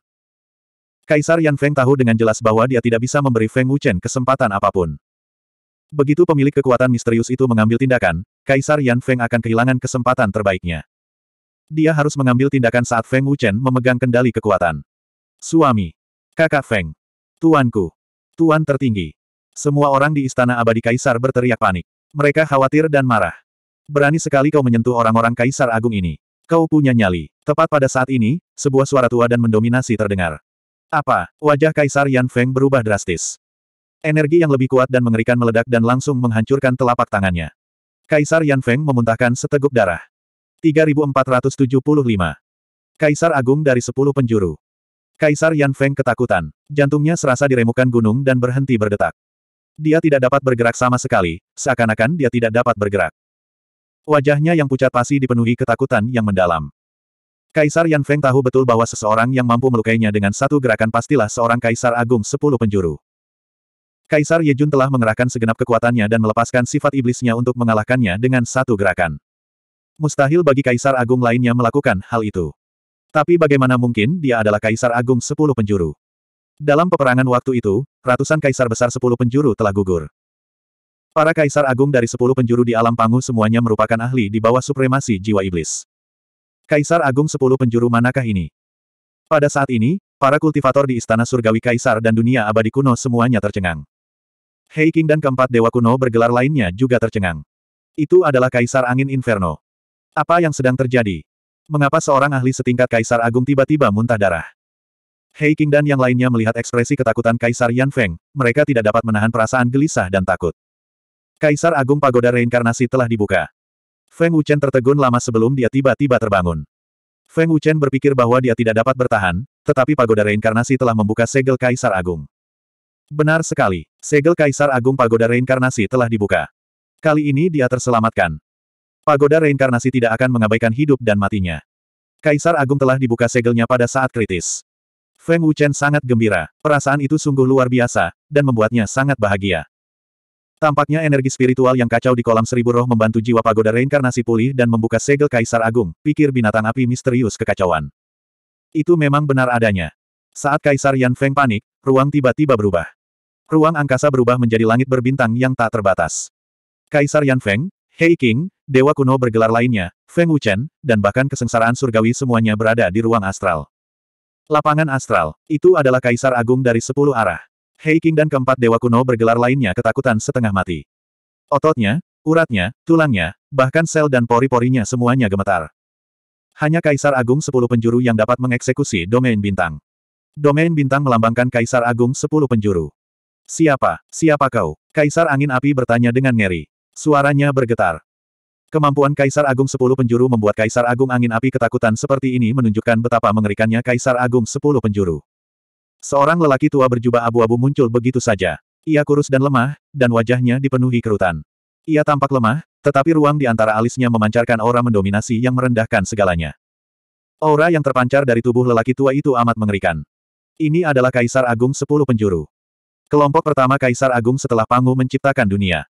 Kaisar Yan Feng tahu dengan jelas bahwa dia tidak bisa memberi Feng Wuchen kesempatan apapun. Begitu pemilik kekuatan misterius itu mengambil tindakan, Kaisar Yan Feng akan kehilangan kesempatan terbaiknya. Dia harus mengambil tindakan saat Feng Wuchen memegang kendali kekuatan. Suami. Kakak Feng. Tuanku. Tuan tertinggi. Semua orang di istana abadi Kaisar berteriak panik. Mereka khawatir dan marah. Berani sekali kau menyentuh orang-orang kaisar agung ini. Kau punya nyali. Tepat pada saat ini, sebuah suara tua dan mendominasi terdengar. Apa? Wajah kaisar Yan Feng berubah drastis. Energi yang lebih kuat dan mengerikan meledak dan langsung menghancurkan telapak tangannya. Kaisar Yan Feng memuntahkan seteguk darah. 3475. Kaisar Agung dari sepuluh penjuru. Kaisar Yan Feng ketakutan. Jantungnya serasa diremukan gunung dan berhenti berdetak. Dia tidak dapat bergerak sama sekali, seakan-akan dia tidak dapat bergerak. Wajahnya yang pucat pasti dipenuhi ketakutan yang mendalam. Kaisar Yan Feng tahu betul bahwa seseorang yang mampu melukainya dengan satu gerakan pastilah seorang kaisar agung sepuluh penjuru. Kaisar Ye Jun telah mengerahkan segenap kekuatannya dan melepaskan sifat iblisnya untuk mengalahkannya dengan satu gerakan. Mustahil bagi kaisar agung lainnya melakukan hal itu. Tapi bagaimana mungkin dia adalah kaisar agung sepuluh penjuru? Dalam peperangan waktu itu, ratusan kaisar besar sepuluh penjuru telah gugur. Para kaisar agung dari sepuluh penjuru di alam pangu semuanya merupakan ahli di bawah supremasi jiwa iblis. Kaisar agung sepuluh penjuru manakah ini? Pada saat ini, para kultivator di istana surgawi kaisar dan dunia abadi kuno semuanya tercengang. King dan keempat dewa kuno bergelar lainnya juga tercengang. Itu adalah kaisar angin inferno. Apa yang sedang terjadi? Mengapa seorang ahli setingkat kaisar agung tiba-tiba muntah darah? Hei King dan yang lainnya melihat ekspresi ketakutan Kaisar Yan Feng, mereka tidak dapat menahan perasaan gelisah dan takut. Kaisar Agung Pagoda Reinkarnasi telah dibuka. Feng Wuchen tertegun lama sebelum dia tiba-tiba terbangun. Feng Wuchen berpikir bahwa dia tidak dapat bertahan, tetapi Pagoda Reinkarnasi telah membuka segel Kaisar Agung. Benar sekali, segel Kaisar Agung Pagoda Reinkarnasi telah dibuka. Kali ini dia terselamatkan. Pagoda Reinkarnasi tidak akan mengabaikan hidup dan matinya. Kaisar Agung telah dibuka segelnya pada saat kritis. Feng Wuchen sangat gembira. Perasaan itu sungguh luar biasa, dan membuatnya sangat bahagia. Tampaknya energi spiritual yang kacau di kolam seribu roh membantu jiwa pagoda reinkarnasi pulih dan membuka segel Kaisar Agung, pikir binatang api misterius kekacauan. Itu memang benar adanya. Saat Kaisar Yan Feng panik, ruang tiba-tiba berubah. Ruang angkasa berubah menjadi langit berbintang yang tak terbatas. Kaisar Yan Feng, Hei King, dewa kuno bergelar lainnya, Feng Wuchen, dan bahkan kesengsaraan surgawi semuanya berada di ruang astral. Lapangan astral, itu adalah kaisar agung dari sepuluh arah. Heiking dan keempat dewa kuno bergelar lainnya ketakutan setengah mati. Ototnya, uratnya, tulangnya, bahkan sel dan pori-porinya semuanya gemetar. Hanya kaisar agung sepuluh penjuru yang dapat mengeksekusi domain bintang. Domain bintang melambangkan kaisar agung sepuluh penjuru. Siapa? Siapa kau? Kaisar angin api bertanya dengan ngeri. Suaranya bergetar. Kemampuan Kaisar Agung Sepuluh Penjuru membuat Kaisar Agung Angin Api ketakutan seperti ini menunjukkan betapa mengerikannya Kaisar Agung Sepuluh Penjuru. Seorang lelaki tua berjubah abu-abu muncul begitu saja. Ia kurus dan lemah, dan wajahnya dipenuhi kerutan. Ia tampak lemah, tetapi ruang di antara alisnya memancarkan aura mendominasi yang merendahkan segalanya. Aura yang terpancar dari tubuh lelaki tua itu amat mengerikan. Ini adalah Kaisar Agung Sepuluh Penjuru. Kelompok pertama Kaisar Agung setelah Pangu menciptakan dunia.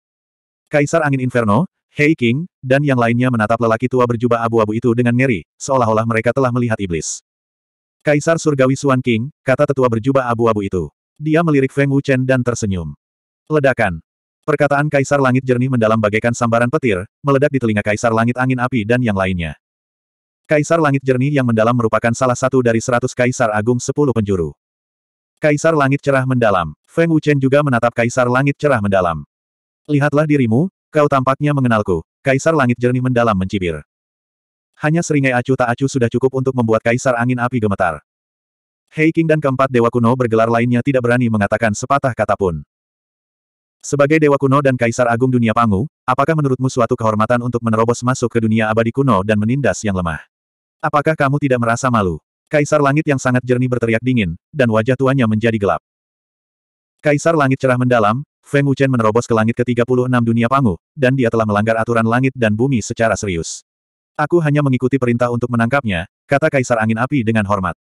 Kaisar Angin Inferno, Hei King, dan yang lainnya menatap lelaki tua berjubah abu-abu itu dengan ngeri, seolah-olah mereka telah melihat iblis. Kaisar Surgawi Suan King, kata tetua berjubah abu-abu itu. Dia melirik Feng Wuchen dan tersenyum. Ledakan. Perkataan Kaisar Langit Jernih mendalam bagaikan sambaran petir, meledak di telinga Kaisar Langit Angin Api dan yang lainnya. Kaisar Langit Jernih yang mendalam merupakan salah satu dari seratus Kaisar Agung sepuluh penjuru. Kaisar Langit Cerah Mendalam. Feng Wuchen juga menatap Kaisar Langit Cerah Mendalam. Lihatlah dirimu, Kau tampaknya mengenalku. Kaisar langit jernih mendalam mencibir. Hanya seringai acu tak acu sudah cukup untuk membuat kaisar angin api gemetar. Hei King dan keempat dewa kuno bergelar lainnya tidak berani mengatakan sepatah kata pun. Sebagai dewa kuno dan kaisar agung dunia Pangu, apakah menurutmu suatu kehormatan untuk menerobos masuk ke dunia abadi kuno dan menindas yang lemah? Apakah kamu tidak merasa malu? Kaisar langit yang sangat jernih berteriak dingin, dan wajah tuanya menjadi gelap. Kaisar langit cerah mendalam, Feng Wuchen menerobos ke langit ke-36 dunia Pangu, dan dia telah melanggar aturan langit dan bumi secara serius. Aku hanya mengikuti perintah untuk menangkapnya, kata Kaisar Angin Api dengan hormat.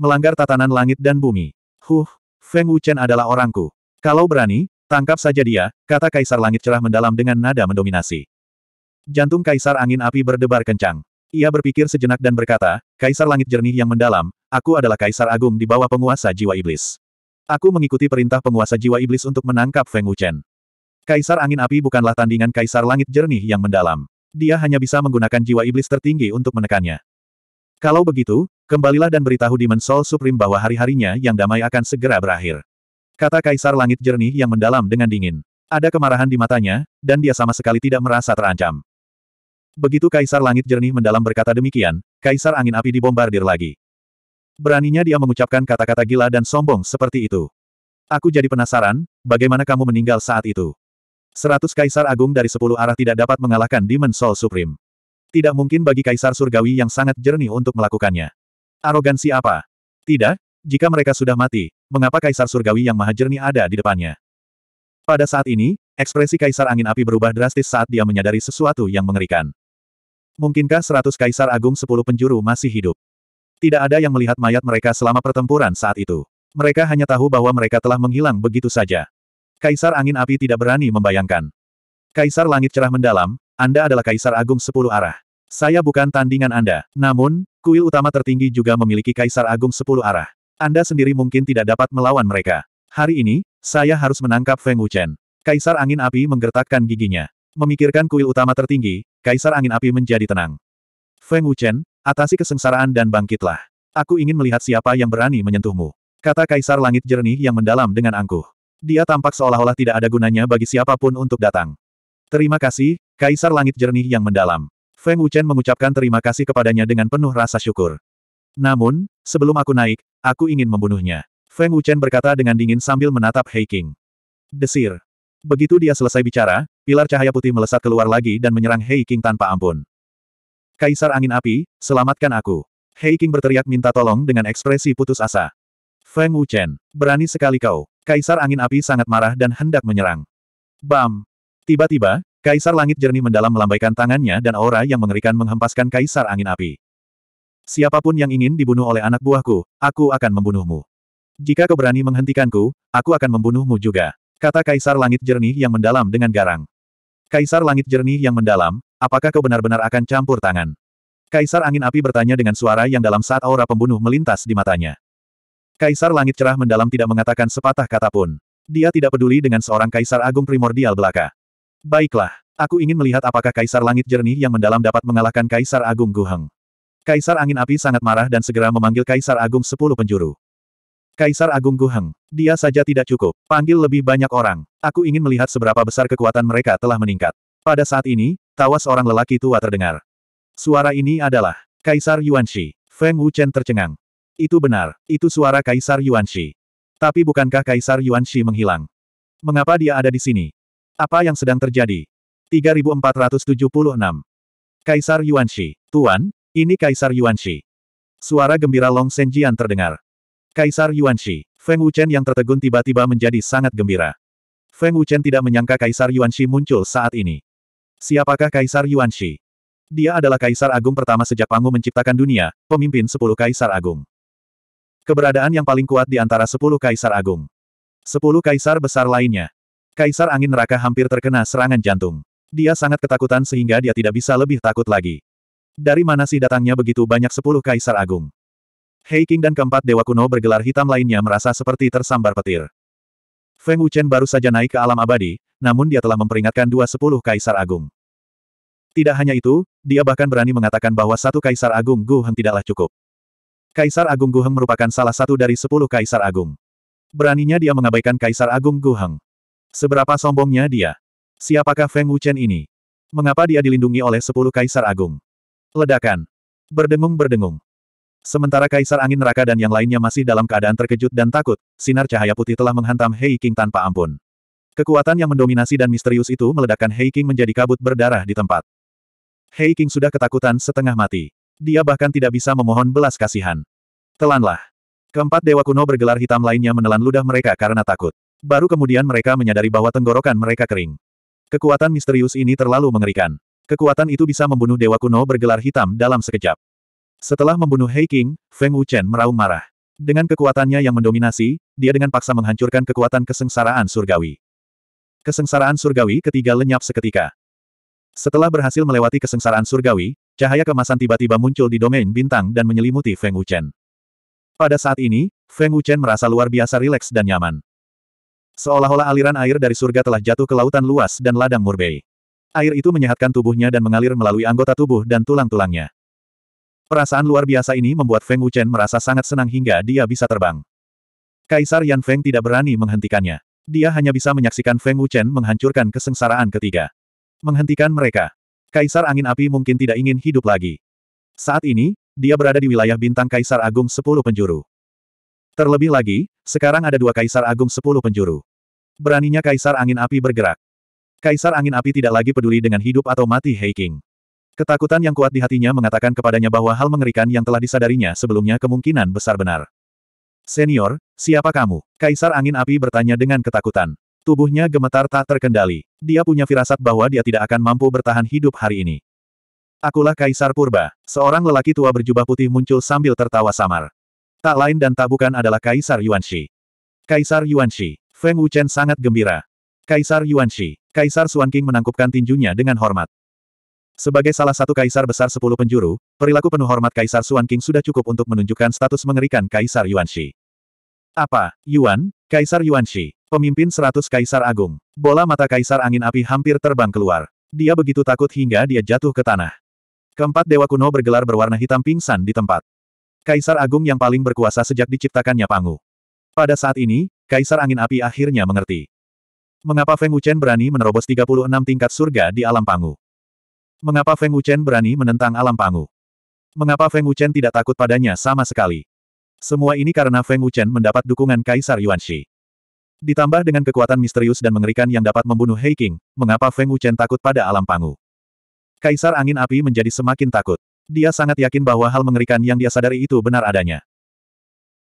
Melanggar tatanan langit dan bumi. Huh, Feng Wuchen adalah orangku. Kalau berani, tangkap saja dia, kata Kaisar Langit Cerah mendalam dengan nada mendominasi. Jantung Kaisar Angin Api berdebar kencang. Ia berpikir sejenak dan berkata, Kaisar Langit Jernih yang mendalam, aku adalah Kaisar Agung di bawah penguasa jiwa iblis. Aku mengikuti perintah penguasa jiwa iblis untuk menangkap Feng Wuchen. Kaisar Angin Api bukanlah tandingan Kaisar Langit Jernih yang mendalam. Dia hanya bisa menggunakan jiwa iblis tertinggi untuk menekannya. Kalau begitu, kembalilah dan beritahu Demon Soul Supreme bahwa hari-harinya yang damai akan segera berakhir. Kata Kaisar Langit Jernih yang mendalam dengan dingin. Ada kemarahan di matanya, dan dia sama sekali tidak merasa terancam. Begitu Kaisar Langit Jernih mendalam berkata demikian, Kaisar Angin Api dibombardir lagi. Beraninya dia mengucapkan kata-kata gila dan sombong seperti itu. Aku jadi penasaran, bagaimana kamu meninggal saat itu? Seratus kaisar agung dari sepuluh arah tidak dapat mengalahkan Demon Soul Supreme. Tidak mungkin bagi kaisar surgawi yang sangat jernih untuk melakukannya. Arogansi apa? Tidak, jika mereka sudah mati, mengapa kaisar surgawi yang maha jernih ada di depannya? Pada saat ini, ekspresi kaisar angin api berubah drastis saat dia menyadari sesuatu yang mengerikan. Mungkinkah seratus kaisar agung sepuluh penjuru masih hidup? Tidak ada yang melihat mayat mereka selama pertempuran saat itu. Mereka hanya tahu bahwa mereka telah menghilang begitu saja. Kaisar Angin Api tidak berani membayangkan. Kaisar Langit Cerah Mendalam, Anda adalah Kaisar Agung Sepuluh Arah. Saya bukan tandingan Anda. Namun, kuil utama tertinggi juga memiliki Kaisar Agung Sepuluh Arah. Anda sendiri mungkin tidak dapat melawan mereka. Hari ini, saya harus menangkap Feng Wuchen. Kaisar Angin Api menggertakkan giginya. Memikirkan kuil utama tertinggi, Kaisar Angin Api menjadi tenang. Feng Wuchen, Atasi kesengsaraan dan bangkitlah. Aku ingin melihat siapa yang berani menyentuhmu. Kata Kaisar Langit Jernih yang mendalam dengan angkuh. Dia tampak seolah-olah tidak ada gunanya bagi siapapun untuk datang. Terima kasih, Kaisar Langit Jernih yang mendalam. Feng Wuchen mengucapkan terima kasih kepadanya dengan penuh rasa syukur. Namun, sebelum aku naik, aku ingin membunuhnya. Feng Wuchen berkata dengan dingin sambil menatap Hei King. Desir. Begitu dia selesai bicara, pilar cahaya putih melesat keluar lagi dan menyerang Hei King tanpa ampun. Kaisar Angin Api, selamatkan aku. King berteriak minta tolong dengan ekspresi putus asa. Feng Wuchen, berani sekali kau. Kaisar Angin Api sangat marah dan hendak menyerang. Bam! Tiba-tiba, Kaisar Langit Jernih mendalam melambaikan tangannya dan aura yang mengerikan menghempaskan Kaisar Angin Api. Siapapun yang ingin dibunuh oleh anak buahku, aku akan membunuhmu. Jika kau berani menghentikanku, aku akan membunuhmu juga. Kata Kaisar Langit Jernih yang mendalam dengan garang. Kaisar Langit Jernih yang mendalam, apakah kau benar-benar akan campur tangan? Kaisar Angin Api bertanya dengan suara yang dalam saat aura pembunuh melintas di matanya. Kaisar Langit Cerah mendalam tidak mengatakan sepatah kata pun. Dia tidak peduli dengan seorang Kaisar Agung Primordial belaka. Baiklah, aku ingin melihat apakah Kaisar Langit Jernih yang mendalam dapat mengalahkan Kaisar Agung Guheng. Kaisar Angin Api sangat marah dan segera memanggil Kaisar Agung Sepuluh Penjuru. Kaisar Agung Guheng, dia saja tidak cukup. Panggil lebih banyak orang. Aku ingin melihat seberapa besar kekuatan mereka telah meningkat. Pada saat ini, tawa seorang lelaki tua terdengar. Suara ini adalah Kaisar Yuan Shi. Feng Wuchen tercengang. Itu benar, itu suara Kaisar Yuan Shi. Tapi bukankah Kaisar Yuan Shi menghilang? Mengapa dia ada di sini? Apa yang sedang terjadi? 3476. Kaisar Shi, Tuan, ini Kaisar Yuan Shi. Suara gembira Long Senjian terdengar. Kaisar Yuan Shi, Feng Wuchen yang tertegun tiba-tiba menjadi sangat gembira. Feng Wuchen tidak menyangka Kaisar Yuan Shi muncul saat ini. Siapakah Kaisar Yuan Shi? Dia adalah Kaisar Agung pertama sejak Pangu menciptakan dunia, pemimpin sepuluh Kaisar Agung. Keberadaan yang paling kuat di antara sepuluh Kaisar Agung. Sepuluh Kaisar besar lainnya. Kaisar Angin Neraka hampir terkena serangan jantung. Dia sangat ketakutan sehingga dia tidak bisa lebih takut lagi. Dari mana sih datangnya begitu banyak sepuluh Kaisar Agung? King dan keempat dewa kuno bergelar hitam lainnya merasa seperti tersambar petir. Feng Wuchen baru saja naik ke alam abadi, namun dia telah memperingatkan dua sepuluh kaisar agung. Tidak hanya itu, dia bahkan berani mengatakan bahwa satu kaisar agung Guheng tidaklah cukup. Kaisar Agung Guheng merupakan salah satu dari sepuluh kaisar agung. Beraninya dia mengabaikan kaisar agung Guheng. Seberapa sombongnya dia? Siapakah Feng Wuchen ini? Mengapa dia dilindungi oleh sepuluh kaisar agung? Ledakan. Berdengung-berdengung. Sementara Kaisar Angin Neraka dan yang lainnya masih dalam keadaan terkejut dan takut, sinar cahaya putih telah menghantam Hei King tanpa ampun. Kekuatan yang mendominasi dan misterius itu meledakkan Hei King menjadi kabut berdarah di tempat. Hei King sudah ketakutan setengah mati. Dia bahkan tidak bisa memohon belas kasihan. Telanlah. Keempat dewa kuno bergelar hitam lainnya menelan ludah mereka karena takut. Baru kemudian mereka menyadari bahwa tenggorokan mereka kering. Kekuatan misterius ini terlalu mengerikan. Kekuatan itu bisa membunuh dewa kuno bergelar hitam dalam sekejap. Setelah membunuh Hei King, Feng Wuchen meraung marah. Dengan kekuatannya yang mendominasi, dia dengan paksa menghancurkan kekuatan kesengsaraan surgawi. Kesengsaraan surgawi ketiga lenyap seketika. Setelah berhasil melewati kesengsaraan surgawi, cahaya kemasan tiba-tiba muncul di domain bintang dan menyelimuti Feng Wuchen. Pada saat ini, Feng Wuchen merasa luar biasa rileks dan nyaman. Seolah-olah aliran air dari surga telah jatuh ke lautan luas dan ladang murbei. Air itu menyehatkan tubuhnya dan mengalir melalui anggota tubuh dan tulang-tulangnya. Perasaan luar biasa ini membuat Feng Wuchen merasa sangat senang hingga dia bisa terbang. Kaisar Yan Feng tidak berani menghentikannya. Dia hanya bisa menyaksikan Feng Wuchen menghancurkan kesengsaraan ketiga. Menghentikan mereka. Kaisar Angin Api mungkin tidak ingin hidup lagi. Saat ini, dia berada di wilayah bintang Kaisar Agung Sepuluh Penjuru. Terlebih lagi, sekarang ada dua Kaisar Agung Sepuluh Penjuru. Beraninya Kaisar Angin Api bergerak. Kaisar Angin Api tidak lagi peduli dengan hidup atau mati Heiking. Ketakutan yang kuat di hatinya mengatakan kepadanya bahwa hal mengerikan yang telah disadarinya sebelumnya kemungkinan besar benar. Senior, siapa kamu? Kaisar Angin Api bertanya dengan ketakutan. Tubuhnya gemetar tak terkendali. Dia punya firasat bahwa dia tidak akan mampu bertahan hidup hari ini. Akulah Kaisar Purba. Seorang lelaki tua berjubah putih muncul sambil tertawa samar. Tak lain dan tak bukan adalah Kaisar Yuan Shi. Kaisar Yuan Shi, Feng Wuchen sangat gembira. Kaisar Yuan Shi, Kaisar Xuan King menangkupkan tinjunya dengan hormat. Sebagai salah satu kaisar besar sepuluh penjuru, perilaku penuh hormat kaisar Xuan King sudah cukup untuk menunjukkan status mengerikan kaisar Yuan Yuanxi. Apa, Yuan? Kaisar Yuan Yuanxi, pemimpin seratus kaisar agung. Bola mata kaisar angin api hampir terbang keluar. Dia begitu takut hingga dia jatuh ke tanah. Keempat dewa kuno bergelar berwarna hitam pingsan di tempat. Kaisar agung yang paling berkuasa sejak diciptakannya Pangu. Pada saat ini, kaisar angin api akhirnya mengerti. Mengapa Feng Wuchen berani menerobos 36 tingkat surga di alam Pangu? Mengapa Feng Wuchen berani menentang alam pangu? Mengapa Feng Wuchen tidak takut padanya sama sekali? Semua ini karena Feng Wuchen mendapat dukungan Kaisar Yuan Shi. Ditambah dengan kekuatan misterius dan mengerikan yang dapat membunuh King, mengapa Feng Wuchen takut pada alam pangu? Kaisar Angin Api menjadi semakin takut. Dia sangat yakin bahwa hal mengerikan yang dia sadari itu benar adanya.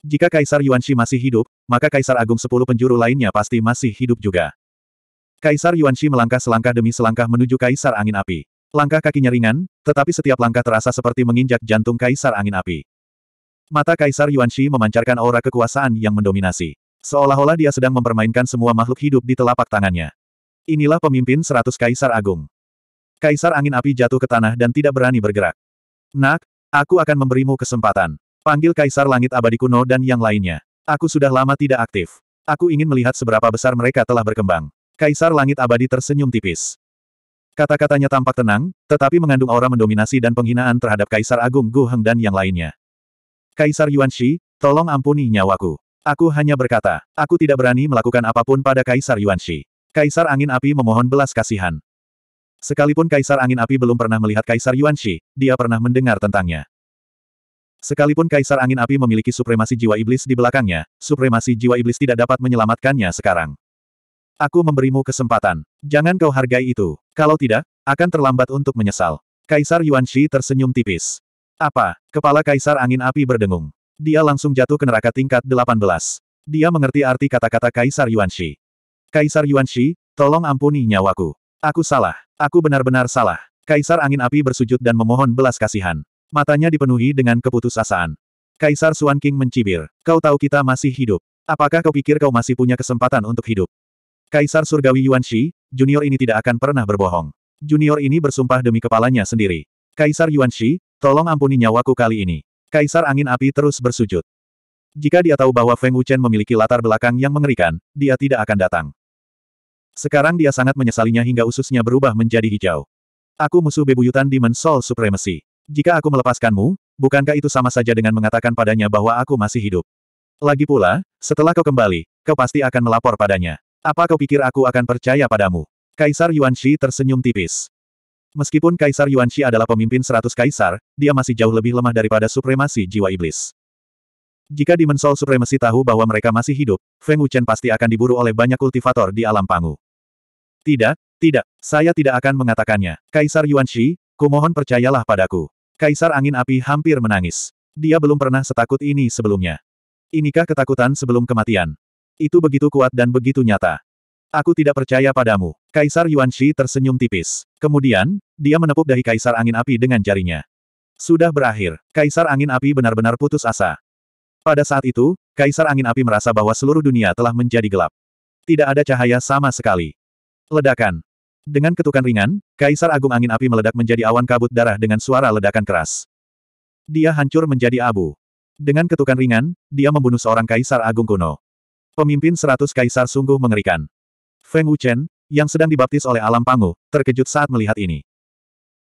Jika Kaisar Yuan Shi masih hidup, maka Kaisar Agung Sepuluh Penjuru lainnya pasti masih hidup juga. Kaisar Yuan Shi melangkah selangkah demi selangkah menuju Kaisar Angin Api. Langkah kakinya ringan, tetapi setiap langkah terasa seperti menginjak jantung Kaisar Angin Api. Mata Kaisar Yuan Yuanshi memancarkan aura kekuasaan yang mendominasi. Seolah-olah dia sedang mempermainkan semua makhluk hidup di telapak tangannya. Inilah pemimpin seratus Kaisar Agung. Kaisar Angin Api jatuh ke tanah dan tidak berani bergerak. Nak, aku akan memberimu kesempatan. Panggil Kaisar Langit Abadi Kuno dan yang lainnya. Aku sudah lama tidak aktif. Aku ingin melihat seberapa besar mereka telah berkembang. Kaisar Langit Abadi tersenyum tipis. Kata-katanya tampak tenang, tetapi mengandung aura mendominasi dan penghinaan terhadap Kaisar Agung Gu Heng dan yang lainnya. Kaisar Yuan Shi, tolong ampuni nyawaku. Aku hanya berkata, aku tidak berani melakukan apapun pada Kaisar Yuan Shi. Kaisar Angin Api memohon belas kasihan. Sekalipun Kaisar Angin Api belum pernah melihat Kaisar Yuan Shi, dia pernah mendengar tentangnya. Sekalipun Kaisar Angin Api memiliki supremasi jiwa iblis di belakangnya, supremasi jiwa iblis tidak dapat menyelamatkannya sekarang. Aku memberimu kesempatan. Jangan kau hargai itu. Kalau tidak, akan terlambat untuk menyesal. Kaisar Yuan Shi tersenyum tipis. Apa? Kepala Kaisar Angin Api berdengung. Dia langsung jatuh ke neraka tingkat 18. Dia mengerti arti kata-kata Kaisar Yuan Shi. Kaisar Yuan Shi, tolong ampuni nyawaku. Aku salah. Aku benar-benar salah. Kaisar Angin Api bersujud dan memohon belas kasihan. Matanya dipenuhi dengan keputusasaan. Kaisar Suan King mencibir. Kau tahu kita masih hidup. Apakah kau pikir kau masih punya kesempatan untuk hidup? Kaisar Surgawi Yuan Shi, junior ini tidak akan pernah berbohong. Junior ini bersumpah demi kepalanya sendiri. Kaisar Yuan Shi, tolong ampuni nyawaku kali ini. Kaisar Angin Api terus bersujud. Jika dia tahu bahwa Feng Wuchen memiliki latar belakang yang mengerikan, dia tidak akan datang. Sekarang dia sangat menyesalinya hingga ususnya berubah menjadi hijau. Aku musuh bebuyutan Demon Soul Supremacy. Jika aku melepaskanmu, bukankah itu sama saja dengan mengatakan padanya bahwa aku masih hidup? Lagi pula, setelah kau kembali, kau pasti akan melapor padanya. Apa kau pikir aku akan percaya padamu? Kaisar Yuan Yuanxi tersenyum tipis. Meskipun Kaisar Yuan Yuanxi adalah pemimpin seratus kaisar, dia masih jauh lebih lemah daripada supremasi jiwa iblis. Jika Dimensol Supremasi tahu bahwa mereka masih hidup, Feng Wuchen pasti akan diburu oleh banyak kultivator di alam pangu. Tidak, tidak, saya tidak akan mengatakannya. Kaisar Yuan Yuanxi, kumohon percayalah padaku. Kaisar Angin Api hampir menangis. Dia belum pernah setakut ini sebelumnya. Inikah ketakutan sebelum kematian? Itu begitu kuat dan begitu nyata. Aku tidak percaya padamu. Kaisar Yuan Shi tersenyum tipis. Kemudian, dia menepuk dahi Kaisar Angin Api dengan jarinya. Sudah berakhir, Kaisar Angin Api benar-benar putus asa. Pada saat itu, Kaisar Angin Api merasa bahwa seluruh dunia telah menjadi gelap. Tidak ada cahaya sama sekali. Ledakan. Dengan ketukan ringan, Kaisar Agung Angin Api meledak menjadi awan kabut darah dengan suara ledakan keras. Dia hancur menjadi abu. Dengan ketukan ringan, dia membunuh seorang Kaisar Agung kuno. Pemimpin seratus kaisar sungguh mengerikan. Feng Wuchen, yang sedang dibaptis oleh alam pangu, terkejut saat melihat ini.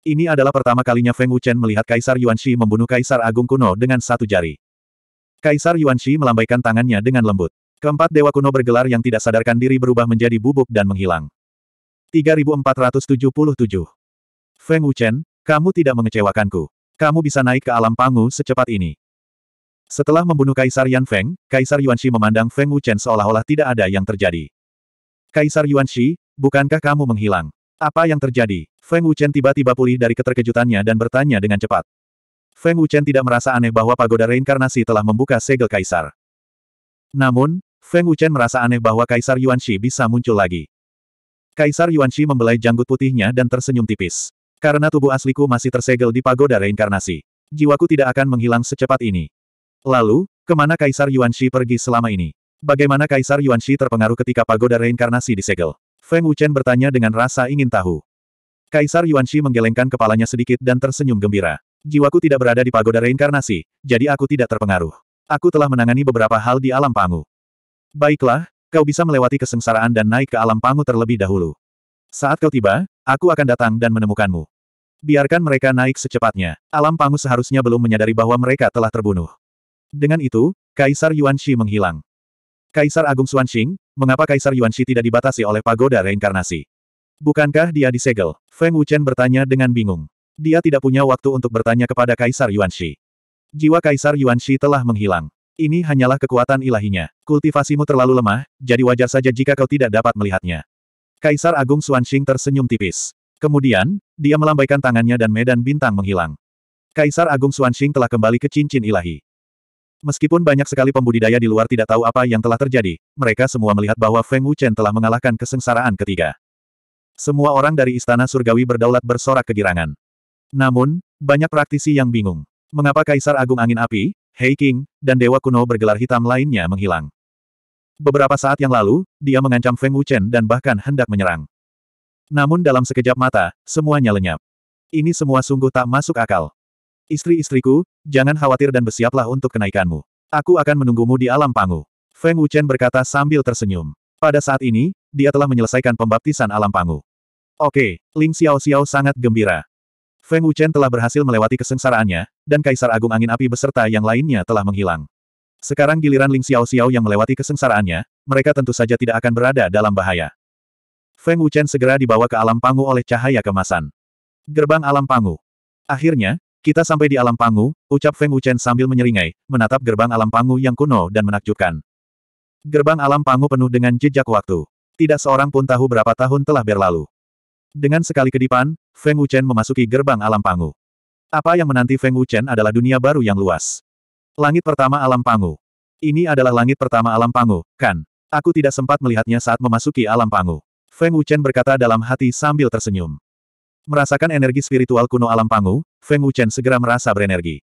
Ini adalah pertama kalinya Feng Wuchen melihat Kaisar Yuan Shi membunuh Kaisar Agung kuno dengan satu jari. Kaisar Yuan Shi melambaikan tangannya dengan lembut. Keempat dewa kuno bergelar yang tidak sadarkan diri berubah menjadi bubuk dan menghilang. 3477 Feng Wuchen, kamu tidak mengecewakanku. Kamu bisa naik ke alam pangu secepat ini. Setelah membunuh Kaisar Yan Feng, Kaisar Yuan Shi memandang Feng Wuchen seolah-olah tidak ada yang terjadi. Kaisar Yuan Shi, bukankah kamu menghilang? Apa yang terjadi? Feng Wuchen tiba-tiba pulih dari keterkejutannya dan bertanya dengan cepat. Feng Wuchen tidak merasa aneh bahwa pagoda reinkarnasi telah membuka segel Kaisar. Namun, Feng Wuchen merasa aneh bahwa Kaisar Yuan Shi bisa muncul lagi. Kaisar Yuan Shi membelai janggut putihnya dan tersenyum tipis. Karena tubuh asliku masih tersegel di pagoda reinkarnasi. Jiwaku tidak akan menghilang secepat ini. Lalu, kemana Kaisar Yuan Shi pergi selama ini? Bagaimana Kaisar Yuan Shi terpengaruh ketika pagoda reinkarnasi disegel? Feng Wuchen bertanya dengan rasa ingin tahu. Kaisar Yuan Shi menggelengkan kepalanya sedikit dan tersenyum gembira. Jiwaku tidak berada di pagoda reinkarnasi, jadi aku tidak terpengaruh. Aku telah menangani beberapa hal di alam pangu. Baiklah, kau bisa melewati kesengsaraan dan naik ke alam pangu terlebih dahulu. Saat kau tiba, aku akan datang dan menemukanmu. Biarkan mereka naik secepatnya. Alam pangu seharusnya belum menyadari bahwa mereka telah terbunuh. Dengan itu, Kaisar Yuanxi menghilang. Kaisar Agung Xuanxing, mengapa Kaisar Yuanxi tidak dibatasi oleh pagoda reinkarnasi? Bukankah dia disegel? Feng Wuchen bertanya dengan bingung. Dia tidak punya waktu untuk bertanya kepada Kaisar Yuanxi. Jiwa Kaisar Yuanxi telah menghilang. Ini hanyalah kekuatan ilahinya. Kultivasimu terlalu lemah, jadi wajar saja jika kau tidak dapat melihatnya. Kaisar Agung Xuanxing tersenyum tipis. Kemudian, dia melambaikan tangannya dan medan bintang menghilang. Kaisar Agung Xuanxing telah kembali ke cincin ilahi. Meskipun banyak sekali pembudidaya di luar tidak tahu apa yang telah terjadi, mereka semua melihat bahwa Feng Wuchen telah mengalahkan kesengsaraan ketiga. Semua orang dari Istana Surgawi berdaulat bersorak kegirangan. Namun, banyak praktisi yang bingung. Mengapa Kaisar Agung Angin Api, Hei King, dan Dewa Kuno bergelar hitam lainnya menghilang? Beberapa saat yang lalu, dia mengancam Feng Wuchen dan bahkan hendak menyerang. Namun dalam sekejap mata, semuanya lenyap. Ini semua sungguh tak masuk akal. Istri-istriku, jangan khawatir dan bersiaplah untuk kenaikanmu. Aku akan menunggumu di alam pangu. Feng Wuchen berkata sambil tersenyum. Pada saat ini, dia telah menyelesaikan pembaptisan alam pangu. Oke, Ling Xiao Xiao sangat gembira. Feng Wuchen telah berhasil melewati kesengsaraannya, dan Kaisar Agung Angin Api beserta yang lainnya telah menghilang. Sekarang giliran Ling Xiao Xiao yang melewati kesengsaraannya, mereka tentu saja tidak akan berada dalam bahaya. Feng Wuchen segera dibawa ke alam pangu oleh cahaya kemasan. Gerbang alam pangu. Akhirnya, kita sampai di alam pangu, ucap Feng Wuchen sambil menyeringai, menatap gerbang alam pangu yang kuno dan menakjubkan. Gerbang alam pangu penuh dengan jejak waktu. Tidak seorang pun tahu berapa tahun telah berlalu. Dengan sekali kedipan, Feng Wuchen memasuki gerbang alam pangu. Apa yang menanti Feng Wuchen adalah dunia baru yang luas. Langit pertama alam pangu. Ini adalah langit pertama alam pangu, kan? Aku tidak sempat melihatnya saat memasuki alam pangu. Feng Wuchen berkata dalam hati sambil tersenyum. Merasakan energi spiritual kuno alam pangu, Feng Wuchen segera merasa berenergi.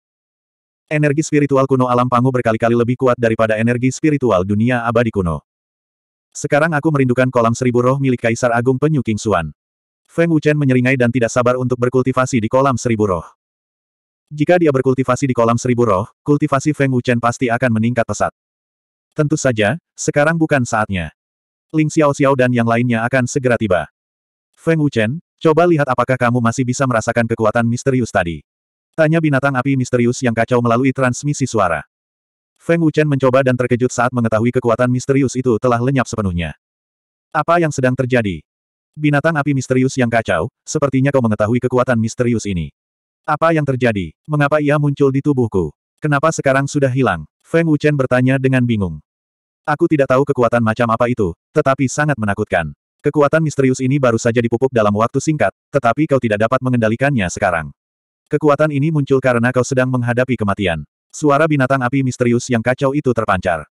Energi spiritual kuno alam pangu berkali-kali lebih kuat daripada energi spiritual dunia abadi kuno. Sekarang aku merindukan kolam seribu roh milik Kaisar Agung Penyu King Xuan. Feng Wuchen menyeringai dan tidak sabar untuk berkultivasi di kolam seribu roh. Jika dia berkultivasi di kolam seribu roh, kultivasi Feng Wuchen pasti akan meningkat pesat. Tentu saja, sekarang bukan saatnya. Ling Xiao Xiao dan yang lainnya akan segera tiba. Feng Wuchen, Coba lihat apakah kamu masih bisa merasakan kekuatan misterius tadi. Tanya binatang api misterius yang kacau melalui transmisi suara. Feng Wuchen mencoba dan terkejut saat mengetahui kekuatan misterius itu telah lenyap sepenuhnya. Apa yang sedang terjadi? Binatang api misterius yang kacau, sepertinya kau mengetahui kekuatan misterius ini. Apa yang terjadi? Mengapa ia muncul di tubuhku? Kenapa sekarang sudah hilang? Feng Wuchen bertanya dengan bingung. Aku tidak tahu kekuatan macam apa itu, tetapi sangat menakutkan. Kekuatan misterius ini baru saja dipupuk dalam waktu singkat, tetapi kau tidak dapat mengendalikannya sekarang. Kekuatan ini muncul karena kau sedang menghadapi kematian. Suara binatang api misterius yang kacau itu terpancar.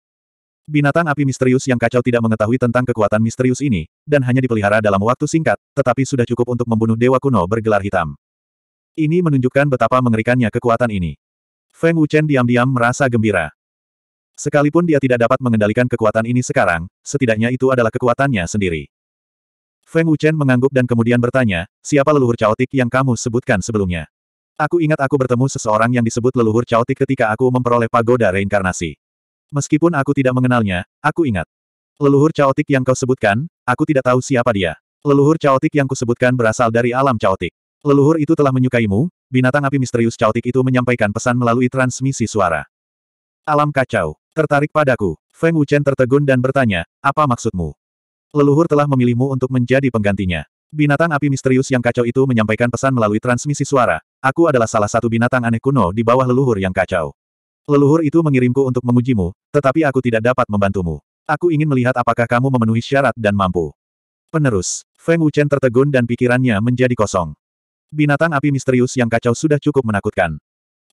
Binatang api misterius yang kacau tidak mengetahui tentang kekuatan misterius ini, dan hanya dipelihara dalam waktu singkat, tetapi sudah cukup untuk membunuh dewa kuno bergelar hitam. Ini menunjukkan betapa mengerikannya kekuatan ini. Feng Wuchen diam-diam merasa gembira. Sekalipun dia tidak dapat mengendalikan kekuatan ini sekarang, setidaknya itu adalah kekuatannya sendiri. Feng Wuchen mengangguk dan kemudian bertanya, siapa leluhur caotik yang kamu sebutkan sebelumnya? Aku ingat aku bertemu seseorang yang disebut leluhur caotik ketika aku memperoleh pagoda reinkarnasi. Meskipun aku tidak mengenalnya, aku ingat. Leluhur caotik yang kau sebutkan, aku tidak tahu siapa dia. Leluhur caotik yang kusebutkan berasal dari alam caotik. Leluhur itu telah menyukaimu, binatang api misterius caotik itu menyampaikan pesan melalui transmisi suara. Alam kacau, tertarik padaku. Feng Wuchen tertegun dan bertanya, apa maksudmu? Leluhur telah memilihmu untuk menjadi penggantinya. Binatang api misterius yang kacau itu menyampaikan pesan melalui transmisi suara, aku adalah salah satu binatang aneh kuno di bawah leluhur yang kacau. Leluhur itu mengirimku untuk mengujimu, tetapi aku tidak dapat membantumu. Aku ingin melihat apakah kamu memenuhi syarat dan mampu. Penerus, Feng Wuchen tertegun dan pikirannya menjadi kosong. Binatang api misterius yang kacau sudah cukup menakutkan.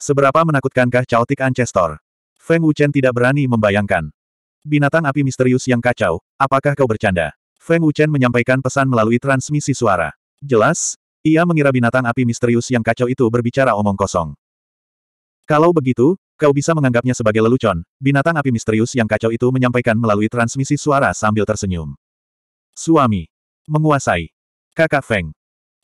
Seberapa menakutkankah Chaotic Ancestor? Feng Wuchen tidak berani membayangkan. Binatang api misterius yang kacau, apakah kau bercanda? Feng Wuchen menyampaikan pesan melalui transmisi suara. Jelas, ia mengira binatang api misterius yang kacau itu berbicara omong kosong. Kalau begitu, kau bisa menganggapnya sebagai lelucon, binatang api misterius yang kacau itu menyampaikan melalui transmisi suara sambil tersenyum. Suami. Menguasai. Kakak Feng.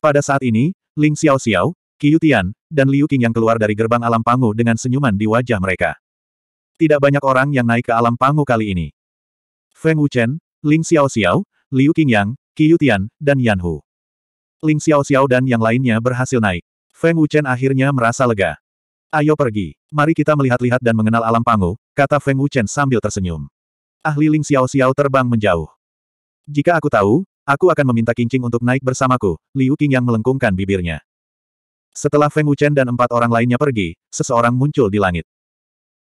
Pada saat ini, Ling Xiao Xiao, Qiu Tian, dan Liu Qing yang keluar dari gerbang alam Pangu dengan senyuman di wajah mereka. Tidak banyak orang yang naik ke alam Pangu kali ini. Feng Wuchen, Ling Xiao Xiao, Liu Qingyang, Qiu Tian, dan Yan Hu. Ling Xiao Xiao dan yang lainnya berhasil naik. Feng Wuchen akhirnya merasa lega. Ayo pergi, mari kita melihat-lihat dan mengenal alam Pangu, kata Feng Wuchen sambil tersenyum. Ahli Ling Xiao Xiao terbang menjauh. Jika aku tahu, aku akan meminta Kincing untuk naik bersamaku, Liu Qingyang melengkungkan bibirnya. Setelah Feng Wuchen dan empat orang lainnya pergi, seseorang muncul di langit.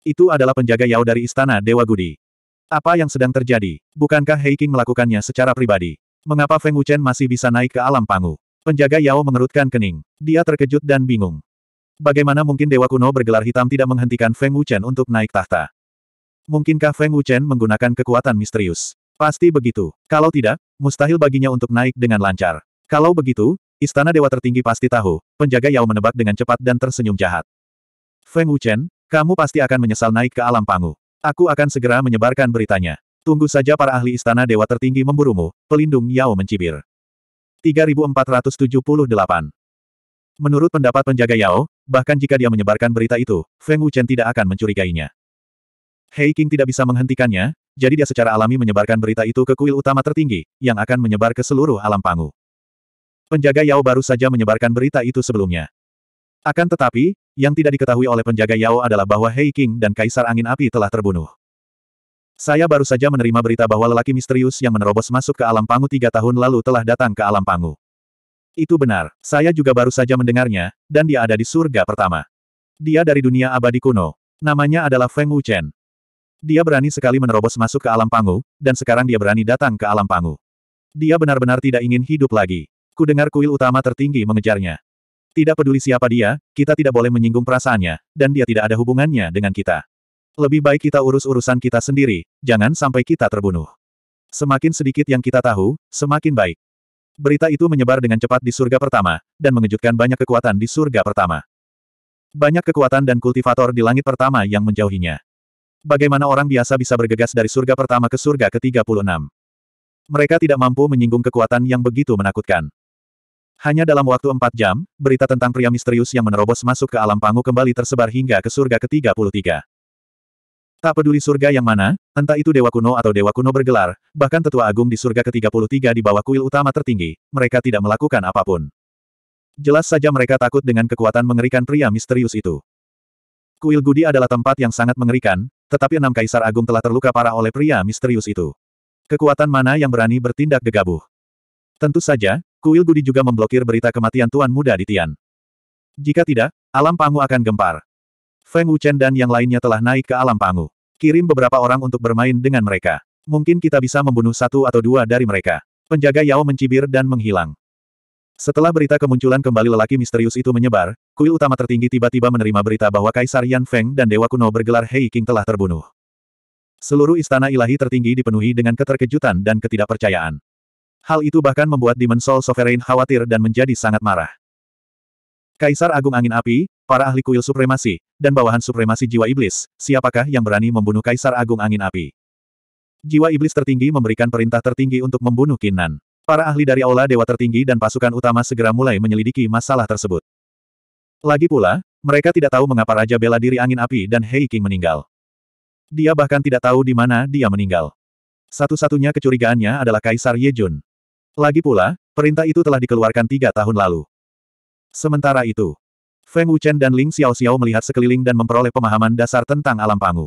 Itu adalah penjaga Yao dari Istana Dewa Gudi. Apa yang sedang terjadi? Bukankah Heiking melakukannya secara pribadi? Mengapa Feng Wuchen masih bisa naik ke alam pangu? Penjaga Yao mengerutkan kening. Dia terkejut dan bingung. Bagaimana mungkin Dewa Kuno bergelar hitam tidak menghentikan Feng Wuchen untuk naik tahta? Mungkinkah Feng Wuchen menggunakan kekuatan misterius? Pasti begitu. Kalau tidak, mustahil baginya untuk naik dengan lancar. Kalau begitu, istana dewa tertinggi pasti tahu. Penjaga Yao menebak dengan cepat dan tersenyum jahat. Feng Wuchen, kamu pasti akan menyesal naik ke alam pangu. Aku akan segera menyebarkan beritanya. Tunggu saja para ahli istana dewa tertinggi memburumu, pelindung Yao mencibir. 3478 Menurut pendapat penjaga Yao, bahkan jika dia menyebarkan berita itu, Feng Wuchen tidak akan mencurigainya. Hei King tidak bisa menghentikannya, jadi dia secara alami menyebarkan berita itu ke kuil utama tertinggi, yang akan menyebar ke seluruh alam pangu. Penjaga Yao baru saja menyebarkan berita itu sebelumnya. Akan tetapi, yang tidak diketahui oleh penjaga Yao adalah bahwa Hei King dan Kaisar Angin Api telah terbunuh. Saya baru saja menerima berita bahwa lelaki misterius yang menerobos masuk ke alam pangu tiga tahun lalu telah datang ke alam pangu. Itu benar, saya juga baru saja mendengarnya, dan dia ada di surga pertama. Dia dari dunia abadi kuno. Namanya adalah Feng Wuchen. Dia berani sekali menerobos masuk ke alam pangu, dan sekarang dia berani datang ke alam pangu. Dia benar-benar tidak ingin hidup lagi. Kudengar kuil utama tertinggi mengejarnya. Tidak peduli siapa dia, kita tidak boleh menyinggung perasaannya, dan dia tidak ada hubungannya dengan kita. Lebih baik kita urus urusan kita sendiri, jangan sampai kita terbunuh. Semakin sedikit yang kita tahu, semakin baik. Berita itu menyebar dengan cepat di surga pertama, dan mengejutkan banyak kekuatan di surga pertama. Banyak kekuatan dan kultivator di langit pertama yang menjauhinya. Bagaimana orang biasa bisa bergegas dari surga pertama ke surga ke-36? Mereka tidak mampu menyinggung kekuatan yang begitu menakutkan. Hanya dalam waktu empat jam, berita tentang pria misterius yang menerobos masuk ke alam pangu kembali tersebar hingga ke surga ke-33. Tak peduli surga yang mana, entah itu Dewa Kuno atau Dewa Kuno bergelar, bahkan Tetua Agung di surga ke-33 di bawah kuil utama tertinggi, mereka tidak melakukan apapun. Jelas saja mereka takut dengan kekuatan mengerikan pria misterius itu. Kuil Gudi adalah tempat yang sangat mengerikan, tetapi enam kaisar agung telah terluka parah oleh pria misterius itu. Kekuatan mana yang berani bertindak gegabah? Tentu saja, Kuil Budi juga memblokir berita kematian Tuan Muda di Tian. Jika tidak, alam pangu akan gempar. Feng Wuchen dan yang lainnya telah naik ke alam pangu. Kirim beberapa orang untuk bermain dengan mereka. Mungkin kita bisa membunuh satu atau dua dari mereka. Penjaga Yao mencibir dan menghilang. Setelah berita kemunculan kembali lelaki misterius itu menyebar, kuil utama tertinggi tiba-tiba menerima berita bahwa Kaisar Yan Feng dan Dewa Kuno bergelar Hei King telah terbunuh. Seluruh istana ilahi tertinggi dipenuhi dengan keterkejutan dan ketidakpercayaan. Hal itu bahkan membuat Demon Soul Sovereign khawatir dan menjadi sangat marah. Kaisar Agung Angin Api, para ahli kuil supremasi, dan bawahan supremasi jiwa iblis, siapakah yang berani membunuh Kaisar Agung Angin Api? Jiwa iblis tertinggi memberikan perintah tertinggi untuk membunuh Kinan. Para ahli dari Aula Dewa tertinggi dan pasukan utama segera mulai menyelidiki masalah tersebut. Lagi pula, mereka tidak tahu mengapa Raja Bela Diri Angin Api dan Hei King meninggal. Dia bahkan tidak tahu di mana dia meninggal. Satu-satunya kecurigaannya adalah Kaisar Ye Jun. Lagi pula, perintah itu telah dikeluarkan tiga tahun lalu. Sementara itu, Feng Wuchen dan Ling Xiao Xiao melihat sekeliling dan memperoleh pemahaman dasar tentang alam pangu.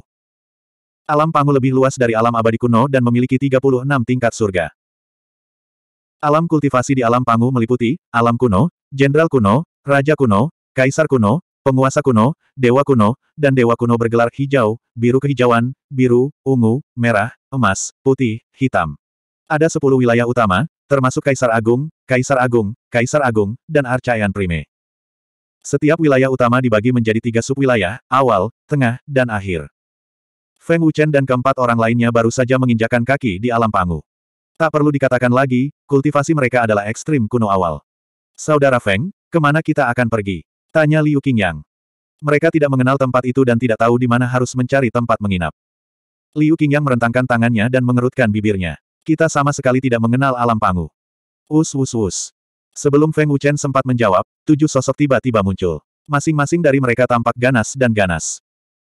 Alam pangu lebih luas dari alam abadi kuno dan memiliki 36 tingkat surga. Alam kultivasi di alam pangu meliputi, alam kuno, jenderal kuno, raja kuno, kaisar kuno, penguasa kuno, dewa kuno, dan dewa kuno bergelar hijau, biru kehijauan, biru, ungu, merah, emas, putih, hitam. Ada 10 wilayah utama, termasuk Kaisar Agung, Kaisar Agung, Kaisar Agung, dan Arcayan Prime. Setiap wilayah utama dibagi menjadi tiga subwilayah, awal, tengah, dan akhir. Feng Wuchen dan keempat orang lainnya baru saja menginjakan kaki di alam pangu. Tak perlu dikatakan lagi, kultivasi mereka adalah ekstrim kuno awal. Saudara Feng, kemana kita akan pergi? Tanya Liu Qingyang. Mereka tidak mengenal tempat itu dan tidak tahu di mana harus mencari tempat menginap. Liu Qingyang merentangkan tangannya dan mengerutkan bibirnya. Kita sama sekali tidak mengenal alam pangu. Us us us. Sebelum Feng Wuchen sempat menjawab, tujuh sosok tiba-tiba muncul. Masing-masing dari mereka tampak ganas dan ganas.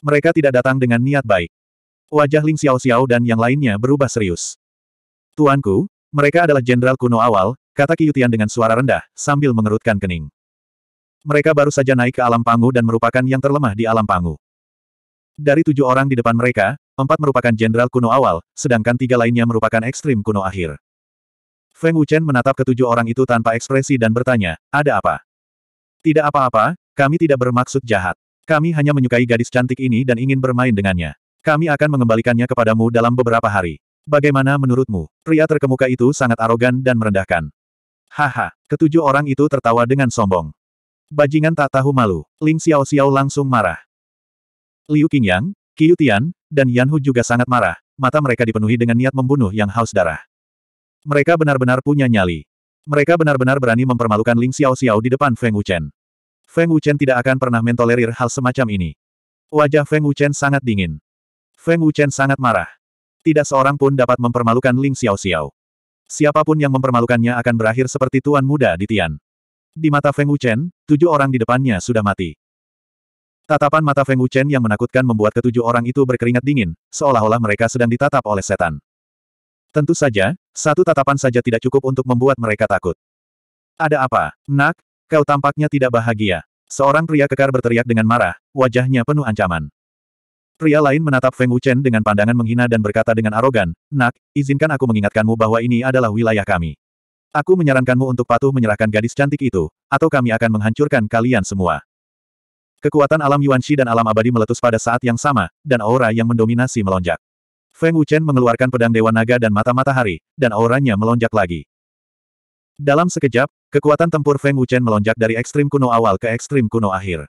Mereka tidak datang dengan niat baik. Wajah Ling Xiao Xiao dan yang lainnya berubah serius. Tuanku, mereka adalah jenderal kuno awal, kata Qiyutian dengan suara rendah, sambil mengerutkan kening. Mereka baru saja naik ke alam pangu dan merupakan yang terlemah di alam pangu. Dari tujuh orang di depan mereka, Empat merupakan jenderal kuno awal, sedangkan tiga lainnya merupakan ekstrim kuno akhir. Feng Wuchen menatap ketujuh orang itu tanpa ekspresi dan bertanya, ada apa? Tidak apa-apa, kami tidak bermaksud jahat. Kami hanya menyukai gadis cantik ini dan ingin bermain dengannya. Kami akan mengembalikannya kepadamu dalam beberapa hari. Bagaimana menurutmu? Pria terkemuka itu sangat arogan dan merendahkan. Haha, ketujuh orang itu tertawa dengan sombong. Bajingan tak tahu malu. Ling Xiao Xiao langsung marah. Liu Qingyang, Qiu Tian, dan Yan Hu juga sangat marah, mata mereka dipenuhi dengan niat membunuh yang haus darah. Mereka benar-benar punya nyali. Mereka benar-benar berani mempermalukan Ling Xiao Xiao di depan Feng Wuchen. Feng Wuchen tidak akan pernah mentolerir hal semacam ini. Wajah Feng Wuchen sangat dingin. Feng Wuchen sangat marah. Tidak seorang pun dapat mempermalukan Ling Xiao Xiao. Siapapun yang mempermalukannya akan berakhir seperti tuan muda di Tian. Di mata Feng Wuchen, tujuh orang di depannya sudah mati. Tatapan mata Feng Wuchen yang menakutkan membuat ketujuh orang itu berkeringat dingin, seolah-olah mereka sedang ditatap oleh setan. Tentu saja, satu tatapan saja tidak cukup untuk membuat mereka takut. Ada apa, nak? Kau tampaknya tidak bahagia. Seorang pria kekar berteriak dengan marah, wajahnya penuh ancaman. Pria lain menatap Feng Wuchen dengan pandangan menghina dan berkata dengan arogan, Nak, izinkan aku mengingatkanmu bahwa ini adalah wilayah kami. Aku menyarankanmu untuk patuh menyerahkan gadis cantik itu, atau kami akan menghancurkan kalian semua. Kekuatan alam Yuan Shi dan alam abadi meletus pada saat yang sama, dan aura yang mendominasi melonjak. Feng Wuchen mengeluarkan pedang Dewa Naga dan mata matahari, dan auranya melonjak lagi. Dalam sekejap, kekuatan tempur Feng Wuchen melonjak dari ekstrim kuno awal ke ekstrim kuno akhir.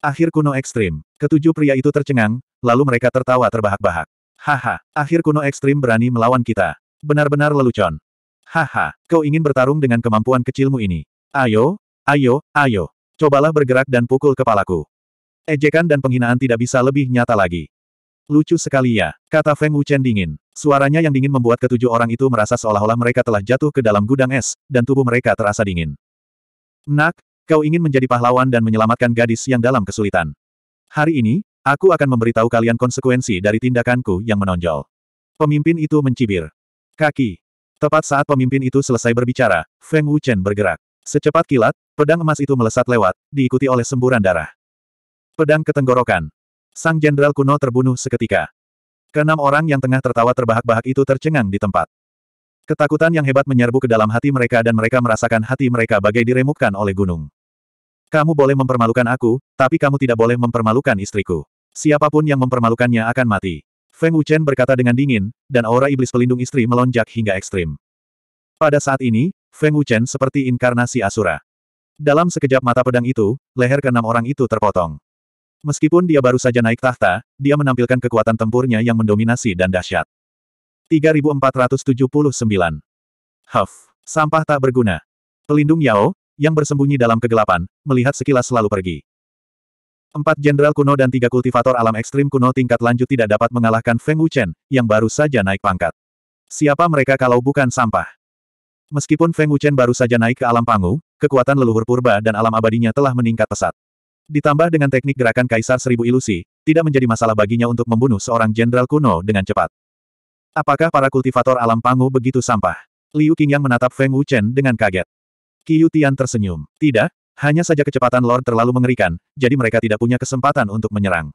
Akhir kuno ekstrim. Ketujuh pria itu tercengang, lalu mereka tertawa terbahak-bahak. Haha, akhir kuno ekstrim berani melawan kita. Benar-benar lelucon. Haha, kau ingin bertarung dengan kemampuan kecilmu ini. Ayo, ayo, ayo. Cobalah bergerak dan pukul kepalaku. Ejekan dan penghinaan tidak bisa lebih nyata lagi. Lucu sekali ya, kata Feng Wuchen dingin. Suaranya yang dingin membuat ketujuh orang itu merasa seolah-olah mereka telah jatuh ke dalam gudang es, dan tubuh mereka terasa dingin. Nak, kau ingin menjadi pahlawan dan menyelamatkan gadis yang dalam kesulitan. Hari ini, aku akan memberitahu kalian konsekuensi dari tindakanku yang menonjol. Pemimpin itu mencibir. Kaki. Tepat saat pemimpin itu selesai berbicara, Feng Wuchen bergerak. Secepat kilat, Pedang emas itu melesat lewat, diikuti oleh semburan darah. Pedang ketenggorokan. Sang jenderal kuno terbunuh seketika. Keenam orang yang tengah tertawa terbahak-bahak itu tercengang di tempat. Ketakutan yang hebat menyerbu ke dalam hati mereka dan mereka merasakan hati mereka bagai diremukkan oleh gunung. Kamu boleh mempermalukan aku, tapi kamu tidak boleh mempermalukan istriku. Siapapun yang mempermalukannya akan mati. Feng Wuchen berkata dengan dingin, dan aura iblis pelindung istri melonjak hingga ekstrim. Pada saat ini, Feng Wuchen seperti inkarnasi Asura. Dalam sekejap mata pedang itu, leher keenam orang itu terpotong. Meskipun dia baru saja naik tahta, dia menampilkan kekuatan tempurnya yang mendominasi dan dahsyat. 3479. Huff. Sampah tak berguna. Pelindung Yao, yang bersembunyi dalam kegelapan, melihat sekilas selalu pergi. Empat jenderal kuno dan tiga kultivator alam ekstrim kuno tingkat lanjut tidak dapat mengalahkan Feng Wuchen, yang baru saja naik pangkat. Siapa mereka kalau bukan sampah? Meskipun Feng Wuchen baru saja naik ke alam pangu, kekuatan leluhur purba dan alam abadinya telah meningkat pesat. Ditambah dengan teknik gerakan Kaisar Seribu Ilusi, tidak menjadi masalah baginya untuk membunuh seorang jenderal kuno dengan cepat. Apakah para kultivator alam Pangu begitu sampah? Liu Qingyang menatap Feng Wuchen dengan kaget. Qiu Tian tersenyum. Tidak, hanya saja kecepatan Lord terlalu mengerikan, jadi mereka tidak punya kesempatan untuk menyerang.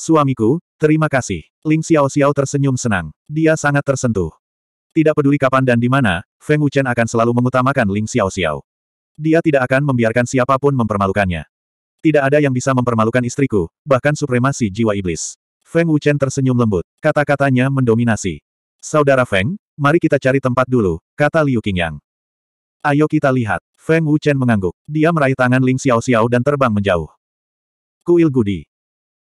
Suamiku, terima kasih. Ling Xiao Xiao tersenyum senang. Dia sangat tersentuh. Tidak peduli kapan dan di mana, Feng Wuchen akan selalu mengutamakan Ling Xiao Xiao. Dia tidak akan membiarkan siapapun mempermalukannya. Tidak ada yang bisa mempermalukan istriku, bahkan supremasi jiwa iblis. Feng Wuchen tersenyum lembut. Kata-katanya mendominasi. Saudara Feng, mari kita cari tempat dulu, kata Liu Qingyang. Ayo kita lihat. Feng Wuchen mengangguk. Dia meraih tangan Ling Xiao Xiao dan terbang menjauh. Kuil Gudi.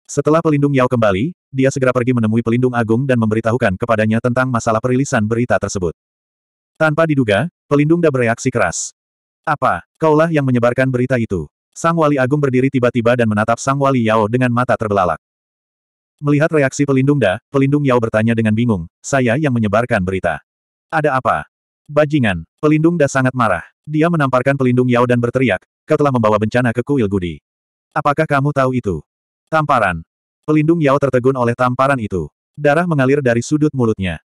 Setelah pelindung Yao kembali, dia segera pergi menemui pelindung agung dan memberitahukan kepadanya tentang masalah perilisan berita tersebut. Tanpa diduga, pelindung Da bereaksi keras. Apa? Kaulah yang menyebarkan berita itu. Sang Wali Agung berdiri tiba-tiba dan menatap Sang Wali Yao dengan mata terbelalak. Melihat reaksi pelindung Da, pelindung Yao bertanya dengan bingung, saya yang menyebarkan berita. Ada apa? Bajingan, pelindung Da sangat marah. Dia menamparkan pelindung Yao dan berteriak, kau telah membawa bencana ke kuil Gudi. Apakah kamu tahu itu? Tamparan. Pelindung Yao tertegun oleh tamparan itu. Darah mengalir dari sudut mulutnya.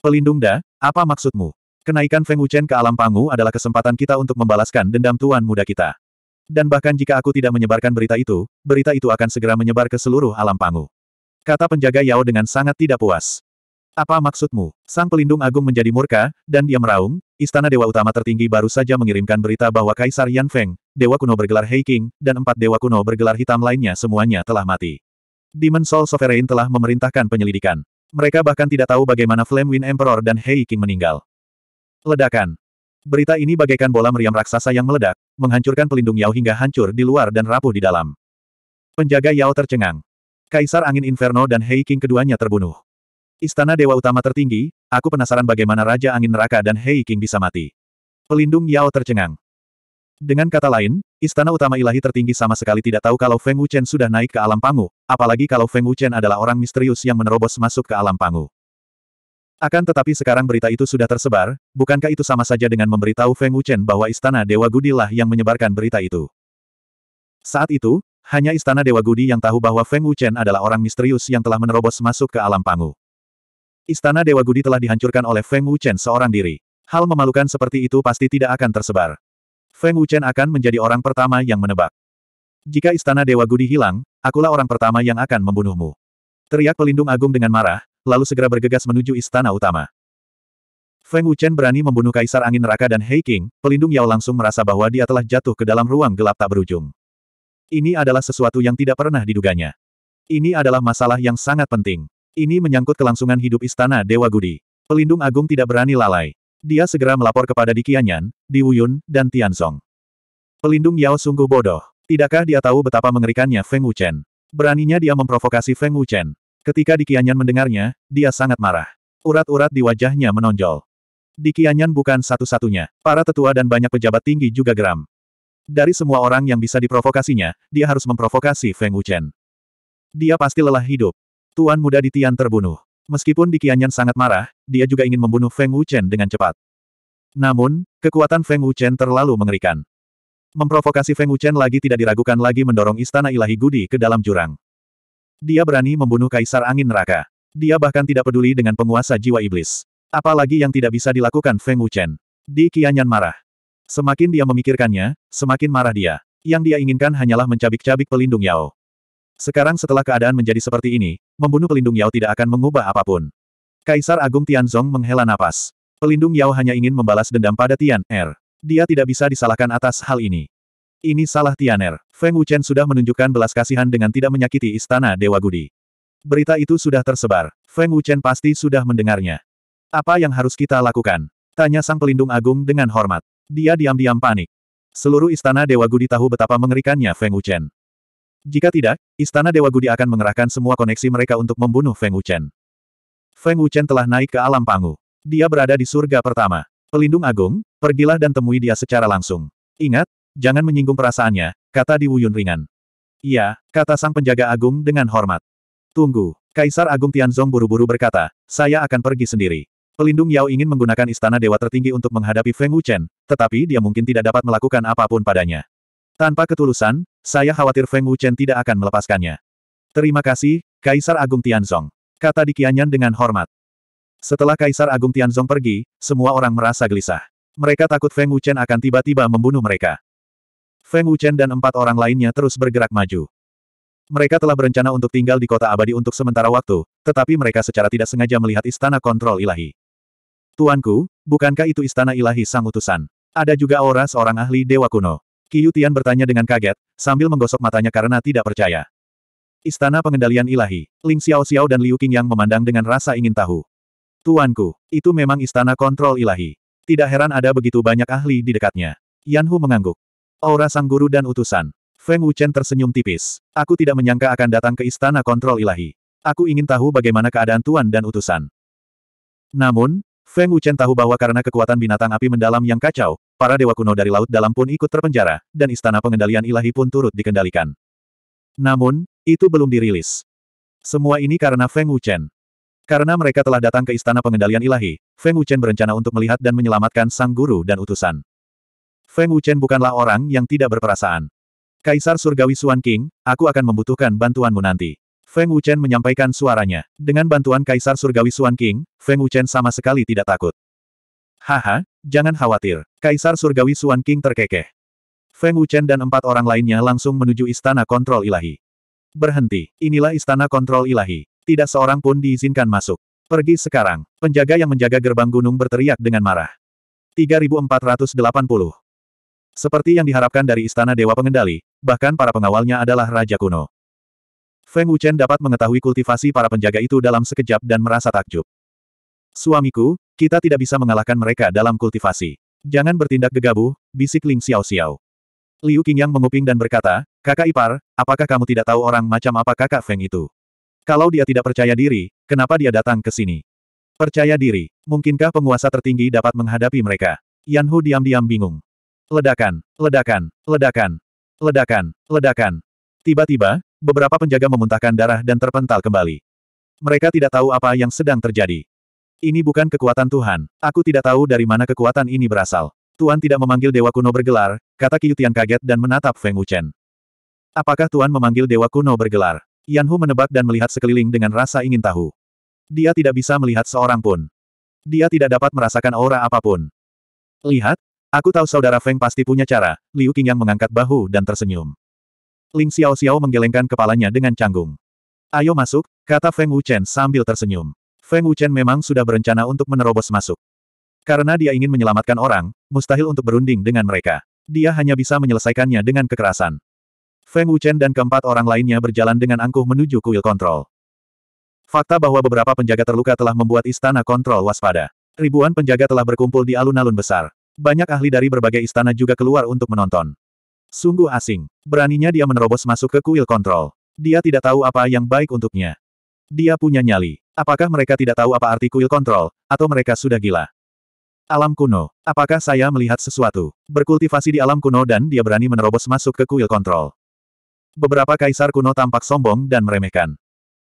Pelindung Da, apa maksudmu? Kenaikan Feng Wuchen ke alam pangu adalah kesempatan kita untuk membalaskan dendam tuan muda kita. Dan bahkan jika aku tidak menyebarkan berita itu, berita itu akan segera menyebar ke seluruh alam pangu. Kata penjaga Yao dengan sangat tidak puas. Apa maksudmu? Sang pelindung agung menjadi murka, dan dia meraung, istana dewa utama tertinggi baru saja mengirimkan berita bahwa Kaisar Yan Feng, dewa kuno bergelar Hei King, dan empat dewa kuno bergelar hitam lainnya semuanya telah mati. Demon Soul Sovereign telah memerintahkan penyelidikan. Mereka bahkan tidak tahu bagaimana Flame Wind Emperor dan Hei King meninggal. Ledakan. Berita ini bagaikan bola meriam raksasa yang meledak, menghancurkan pelindung Yao hingga hancur di luar dan rapuh di dalam. Penjaga Yao tercengang. Kaisar Angin Inferno dan Hei King keduanya terbunuh. Istana Dewa Utama tertinggi, aku penasaran bagaimana Raja Angin Neraka dan Hei King bisa mati. Pelindung Yao tercengang. Dengan kata lain, Istana Utama Ilahi tertinggi sama sekali tidak tahu kalau Feng Wuchen sudah naik ke alam pangu, apalagi kalau Feng Wuchen adalah orang misterius yang menerobos masuk ke alam pangu. Akan tetapi sekarang berita itu sudah tersebar, bukankah itu sama saja dengan memberitahu Feng Wuchen bahwa istana Dewa Gudi lah yang menyebarkan berita itu? Saat itu, hanya istana Dewa Gudi yang tahu bahwa Feng Wuchen adalah orang misterius yang telah menerobos masuk ke alam pangu. Istana Dewa Gudi telah dihancurkan oleh Feng Wuchen seorang diri. Hal memalukan seperti itu pasti tidak akan tersebar. Feng Wuchen akan menjadi orang pertama yang menebak. Jika istana Dewa Gudi hilang, akulah orang pertama yang akan membunuhmu. Teriak pelindung agung dengan marah, lalu segera bergegas menuju istana utama. Feng Wuchen berani membunuh Kaisar Angin Neraka dan Hei King, pelindung Yao langsung merasa bahwa dia telah jatuh ke dalam ruang gelap tak berujung. Ini adalah sesuatu yang tidak pernah diduganya. Ini adalah masalah yang sangat penting. Ini menyangkut kelangsungan hidup istana Dewa Gudi. Pelindung Agung tidak berani lalai. Dia segera melapor kepada Di Qianyan, Di Wuyun, dan Tianzong. Pelindung Yao sungguh bodoh. Tidakkah dia tahu betapa mengerikannya Feng Wuchen? Beraninya dia memprovokasi Feng Wuchen. Ketika Dikianyan mendengarnya, dia sangat marah. Urat-urat di wajahnya menonjol. Dikianyan bukan satu-satunya. Para tetua dan banyak pejabat tinggi juga geram. Dari semua orang yang bisa diprovokasinya, dia harus memprovokasi Feng Wuchen. Dia pasti lelah hidup. Tuan muda di Tian terbunuh. Meskipun Dikianyan sangat marah, dia juga ingin membunuh Feng Wuchen dengan cepat. Namun, kekuatan Feng Wuchen terlalu mengerikan. Memprovokasi Feng Wuchen lagi tidak diragukan lagi mendorong istana ilahi Gudi ke dalam jurang. Dia berani membunuh Kaisar Angin Neraka. Dia bahkan tidak peduli dengan penguasa jiwa iblis. Apalagi yang tidak bisa dilakukan Feng Wuchen. Di Kianyan marah. Semakin dia memikirkannya, semakin marah dia. Yang dia inginkan hanyalah mencabik-cabik pelindung Yao. Sekarang setelah keadaan menjadi seperti ini, membunuh pelindung Yao tidak akan mengubah apapun. Kaisar Agung Tianzong menghela napas. Pelindung Yao hanya ingin membalas dendam pada Tian Er. Dia tidak bisa disalahkan atas hal ini. Ini salah Tianer. Feng Wuchen sudah menunjukkan belas kasihan dengan tidak menyakiti istana Dewa Gudi. Berita itu sudah tersebar. Feng Wuchen pasti sudah mendengarnya. Apa yang harus kita lakukan? Tanya sang pelindung agung dengan hormat. Dia diam-diam panik. Seluruh istana Dewa Gudi tahu betapa mengerikannya Feng Wuchen. Jika tidak, istana Dewa Gudi akan mengerahkan semua koneksi mereka untuk membunuh Feng Wuchen. Feng Wuchen telah naik ke alam pangu. Dia berada di surga pertama. Pelindung agung, pergilah dan temui dia secara langsung. Ingat, Jangan menyinggung perasaannya, kata Di Wuyun ringan. Iya, kata sang penjaga agung dengan hormat. Tunggu, Kaisar Agung Tianzong buru-buru berkata, saya akan pergi sendiri. Pelindung Yao ingin menggunakan istana dewa tertinggi untuk menghadapi Feng Wuchen, tetapi dia mungkin tidak dapat melakukan apapun padanya. Tanpa ketulusan, saya khawatir Feng Wuchen tidak akan melepaskannya. Terima kasih, Kaisar Agung Tianzong. Kata Di Qianyan dengan hormat. Setelah Kaisar Agung Tianzong pergi, semua orang merasa gelisah. Mereka takut Feng Wuchen akan tiba-tiba membunuh mereka. Feng Wuchen dan empat orang lainnya terus bergerak maju. Mereka telah berencana untuk tinggal di kota abadi untuk sementara waktu, tetapi mereka secara tidak sengaja melihat istana kontrol ilahi. Tuanku, bukankah itu istana ilahi sang utusan? Ada juga aura seorang ahli dewa kuno. Qiyu Tian bertanya dengan kaget, sambil menggosok matanya karena tidak percaya. Istana pengendalian ilahi, Ling Xiao Xiao dan Liu yang memandang dengan rasa ingin tahu. Tuanku, itu memang istana kontrol ilahi. Tidak heran ada begitu banyak ahli di dekatnya. Yan Hu mengangguk. Aura sang guru dan utusan. Feng Wuchen tersenyum tipis. Aku tidak menyangka akan datang ke istana kontrol ilahi. Aku ingin tahu bagaimana keadaan tuan dan utusan. Namun, Feng Wuchen tahu bahwa karena kekuatan binatang api mendalam yang kacau, para dewa kuno dari laut dalam pun ikut terpenjara, dan istana pengendalian ilahi pun turut dikendalikan. Namun, itu belum dirilis. Semua ini karena Feng Wuchen. Karena mereka telah datang ke istana pengendalian ilahi, Feng Wuchen berencana untuk melihat dan menyelamatkan sang guru dan utusan. Feng Wuchen bukanlah orang yang tidak berperasaan. Kaisar Surgawi Suan King, aku akan membutuhkan bantuanmu nanti. Feng Wuchen menyampaikan suaranya. Dengan bantuan Kaisar Surgawi Suan King, Feng Wuchen sama sekali tidak takut. Haha, jangan khawatir. Kaisar Surgawi Suan King terkekeh. Feng Wuchen dan empat orang lainnya langsung menuju Istana Kontrol Ilahi. Berhenti, inilah Istana Kontrol Ilahi. Tidak seorang pun diizinkan masuk. Pergi sekarang. Penjaga yang menjaga gerbang gunung berteriak dengan marah. 3480 seperti yang diharapkan dari Istana Dewa Pengendali, bahkan para pengawalnya adalah Raja Kuno. Feng Wuchen dapat mengetahui kultivasi para penjaga itu dalam sekejap dan merasa takjub. Suamiku, kita tidak bisa mengalahkan mereka dalam kultivasi. Jangan bertindak gegabah, bisik Ling Xiao Xiao. Liu Qingyang menguping dan berkata, kakak ipar, apakah kamu tidak tahu orang macam apa kakak Feng itu? Kalau dia tidak percaya diri, kenapa dia datang ke sini? Percaya diri, mungkinkah penguasa tertinggi dapat menghadapi mereka? Yan Hu diam-diam bingung. Ledakan, ledakan, ledakan, ledakan, ledakan. Tiba-tiba, beberapa penjaga memuntahkan darah dan terpental kembali. Mereka tidak tahu apa yang sedang terjadi. Ini bukan kekuatan Tuhan. Aku tidak tahu dari mana kekuatan ini berasal. Tuan tidak memanggil Dewa Kuno bergelar, kata Qiyutian kaget dan menatap Feng Wuchen. Apakah Tuan memanggil Dewa Kuno bergelar? Yan Hu menebak dan melihat sekeliling dengan rasa ingin tahu. Dia tidak bisa melihat seorang pun. Dia tidak dapat merasakan aura apapun. Lihat, Aku tahu saudara Feng pasti punya cara, Liu Qingyang mengangkat bahu dan tersenyum. Ling Xiao Xiao menggelengkan kepalanya dengan canggung. Ayo masuk, kata Feng Wuchen sambil tersenyum. Feng Wuchen memang sudah berencana untuk menerobos masuk. Karena dia ingin menyelamatkan orang, mustahil untuk berunding dengan mereka. Dia hanya bisa menyelesaikannya dengan kekerasan. Feng Wuchen dan keempat orang lainnya berjalan dengan angkuh menuju kuil kontrol. Fakta bahwa beberapa penjaga terluka telah membuat istana kontrol waspada. Ribuan penjaga telah berkumpul di alun-alun besar. Banyak ahli dari berbagai istana juga keluar untuk menonton. Sungguh asing. Beraninya dia menerobos masuk ke kuil kontrol. Dia tidak tahu apa yang baik untuknya. Dia punya nyali. Apakah mereka tidak tahu apa arti kuil kontrol, atau mereka sudah gila? Alam kuno. Apakah saya melihat sesuatu? Berkultivasi di alam kuno dan dia berani menerobos masuk ke kuil kontrol. Beberapa kaisar kuno tampak sombong dan meremehkan.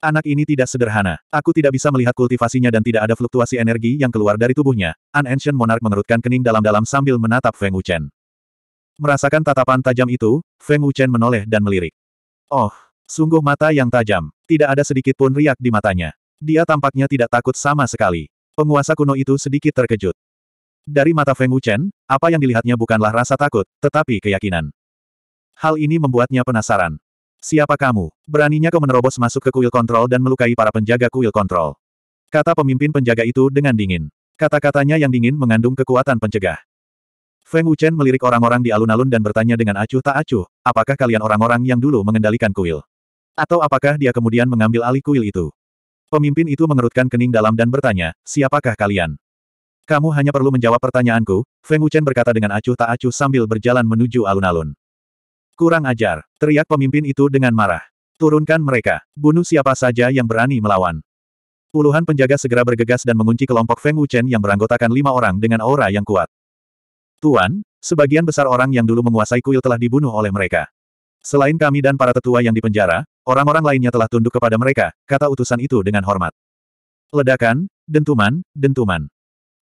Anak ini tidak sederhana. Aku tidak bisa melihat kultivasinya dan tidak ada fluktuasi energi yang keluar dari tubuhnya. An Ancient Monarch mengerutkan kening dalam-dalam sambil menatap Feng Wuchen. Merasakan tatapan tajam itu, Feng Wuchen menoleh dan melirik. Oh, sungguh mata yang tajam. Tidak ada sedikit pun riak di matanya. Dia tampaknya tidak takut sama sekali. Penguasa kuno itu sedikit terkejut. Dari mata Feng Wuchen, apa yang dilihatnya bukanlah rasa takut, tetapi keyakinan. Hal ini membuatnya penasaran. Siapa kamu? Beraninya kau menerobos masuk ke kuil kontrol dan melukai para penjaga kuil kontrol. Kata pemimpin penjaga itu dengan dingin. Kata-katanya yang dingin mengandung kekuatan pencegah. Feng Wuchen melirik orang-orang di alun-alun dan bertanya dengan acuh tak acuh, apakah kalian orang-orang yang dulu mengendalikan kuil? Atau apakah dia kemudian mengambil alih kuil itu? Pemimpin itu mengerutkan kening dalam dan bertanya, siapakah kalian? Kamu hanya perlu menjawab pertanyaanku, Feng Wuchen berkata dengan acuh tak acuh sambil berjalan menuju alun-alun. Kurang ajar, teriak pemimpin itu dengan marah. Turunkan mereka, bunuh siapa saja yang berani melawan. Puluhan penjaga segera bergegas dan mengunci kelompok Feng Wuchen yang beranggotakan lima orang dengan aura yang kuat. Tuan, sebagian besar orang yang dulu menguasai kuil telah dibunuh oleh mereka. Selain kami dan para tetua yang dipenjara, orang-orang lainnya telah tunduk kepada mereka, kata utusan itu dengan hormat. Ledakan, dentuman, dentuman.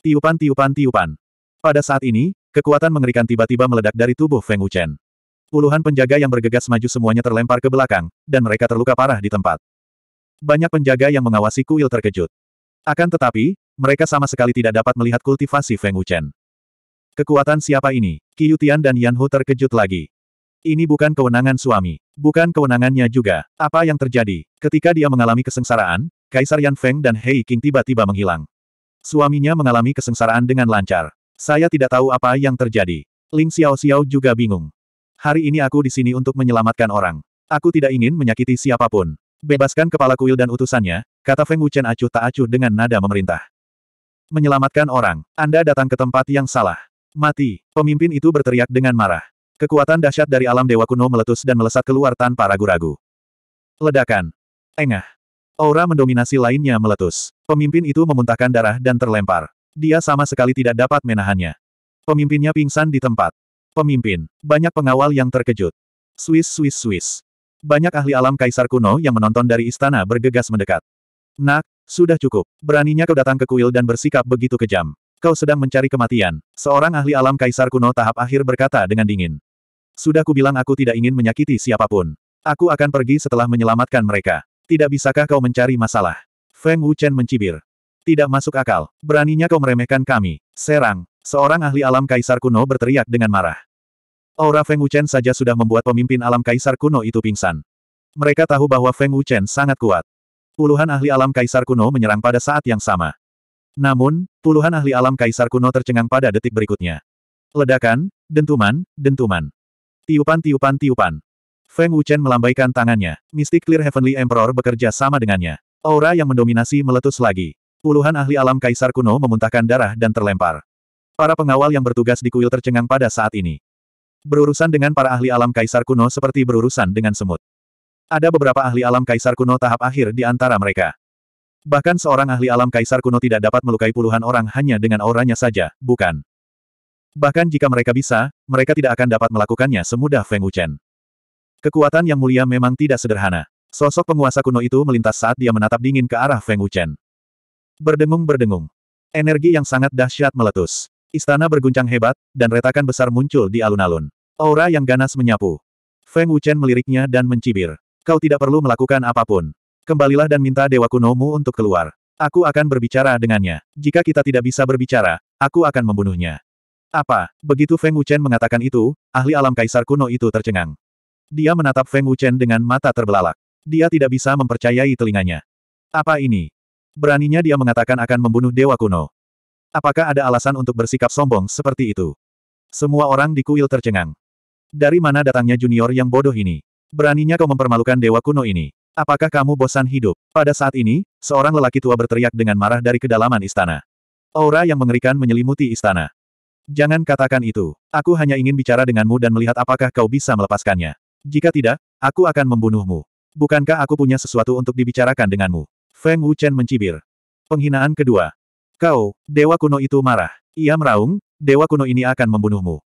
Tiupan tiupan tiupan. Pada saat ini, kekuatan mengerikan tiba-tiba meledak dari tubuh Feng Wuchen. Puluhan penjaga yang bergegas maju semuanya terlempar ke belakang, dan mereka terluka parah di tempat. Banyak penjaga yang mengawasi kuil terkejut. Akan tetapi, mereka sama sekali tidak dapat melihat kultivasi Feng Wuchen. Kekuatan siapa ini? Qiutian dan Yan Hu terkejut lagi. Ini bukan kewenangan suami. Bukan kewenangannya juga. Apa yang terjadi? Ketika dia mengalami kesengsaraan, Kaisar Yan Feng dan Hei King tiba-tiba menghilang. Suaminya mengalami kesengsaraan dengan lancar. Saya tidak tahu apa yang terjadi. Ling Xiao Xiao juga bingung. Hari ini aku di sini untuk menyelamatkan orang. Aku tidak ingin menyakiti siapapun. Bebaskan kepala kuil dan utusannya, kata Feng Wuchen acuh tak acuh dengan nada memerintah. Menyelamatkan orang, Anda datang ke tempat yang salah. Mati, pemimpin itu berteriak dengan marah. Kekuatan dahsyat dari alam dewa kuno meletus dan melesat keluar tanpa ragu-ragu. Ledakan. Engah. Aura mendominasi lainnya meletus. Pemimpin itu memuntahkan darah dan terlempar. Dia sama sekali tidak dapat menahannya. Pemimpinnya pingsan di tempat. Pemimpin. Banyak pengawal yang terkejut. Swiss Swiss Swiss. Banyak ahli alam kaisar kuno yang menonton dari istana bergegas mendekat. Nak, sudah cukup. Beraninya kau datang ke kuil dan bersikap begitu kejam. Kau sedang mencari kematian. Seorang ahli alam kaisar kuno tahap akhir berkata dengan dingin. Sudah kubilang aku tidak ingin menyakiti siapapun. Aku akan pergi setelah menyelamatkan mereka. Tidak bisakah kau mencari masalah? Feng Wuchen mencibir. Tidak masuk akal. Beraninya kau meremehkan kami. Serang. Seorang ahli alam kaisar kuno berteriak dengan marah. Aura Feng Wuchen saja sudah membuat pemimpin alam kaisar kuno itu pingsan. Mereka tahu bahwa Feng Wuchen sangat kuat. Puluhan ahli alam kaisar kuno menyerang pada saat yang sama. Namun, puluhan ahli alam kaisar kuno tercengang pada detik berikutnya. Ledakan, dentuman, dentuman. Tiupan-tiupan-tiupan. Feng Wuchen melambaikan tangannya. Mystic Clear Heavenly Emperor bekerja sama dengannya. Aura yang mendominasi meletus lagi. Puluhan ahli alam kaisar kuno memuntahkan darah dan terlempar. Para pengawal yang bertugas di kuil tercengang pada saat ini. Berurusan dengan para ahli alam kaisar kuno seperti berurusan dengan semut. Ada beberapa ahli alam kaisar kuno tahap akhir di antara mereka. Bahkan seorang ahli alam kaisar kuno tidak dapat melukai puluhan orang hanya dengan auranya saja, bukan? Bahkan jika mereka bisa, mereka tidak akan dapat melakukannya semudah Feng Wuchen. Kekuatan yang mulia memang tidak sederhana. Sosok penguasa kuno itu melintas saat dia menatap dingin ke arah Feng Wuchen. Berdengung-berdengung. Energi yang sangat dahsyat meletus. Istana berguncang hebat, dan retakan besar muncul di alun-alun. Aura yang ganas menyapu. Feng Wuchen meliriknya dan mencibir. Kau tidak perlu melakukan apapun. Kembalilah dan minta Dewa Kunomu untuk keluar. Aku akan berbicara dengannya. Jika kita tidak bisa berbicara, aku akan membunuhnya. Apa? Begitu Feng Wuchen mengatakan itu, ahli alam kaisar kuno itu tercengang. Dia menatap Feng Wuchen dengan mata terbelalak. Dia tidak bisa mempercayai telinganya. Apa ini? Beraninya dia mengatakan akan membunuh Dewa Kuno. Apakah ada alasan untuk bersikap sombong seperti itu? Semua orang di kuil tercengang. Dari mana datangnya junior yang bodoh ini? Beraninya kau mempermalukan dewa kuno ini. Apakah kamu bosan hidup? Pada saat ini, seorang lelaki tua berteriak dengan marah dari kedalaman istana. Aura yang mengerikan menyelimuti istana. Jangan katakan itu. Aku hanya ingin bicara denganmu dan melihat apakah kau bisa melepaskannya. Jika tidak, aku akan membunuhmu. Bukankah aku punya sesuatu untuk dibicarakan denganmu? Feng Wuchen mencibir. Penghinaan kedua. Kau, dewa kuno itu marah. Ia meraung, dewa kuno ini akan membunuhmu.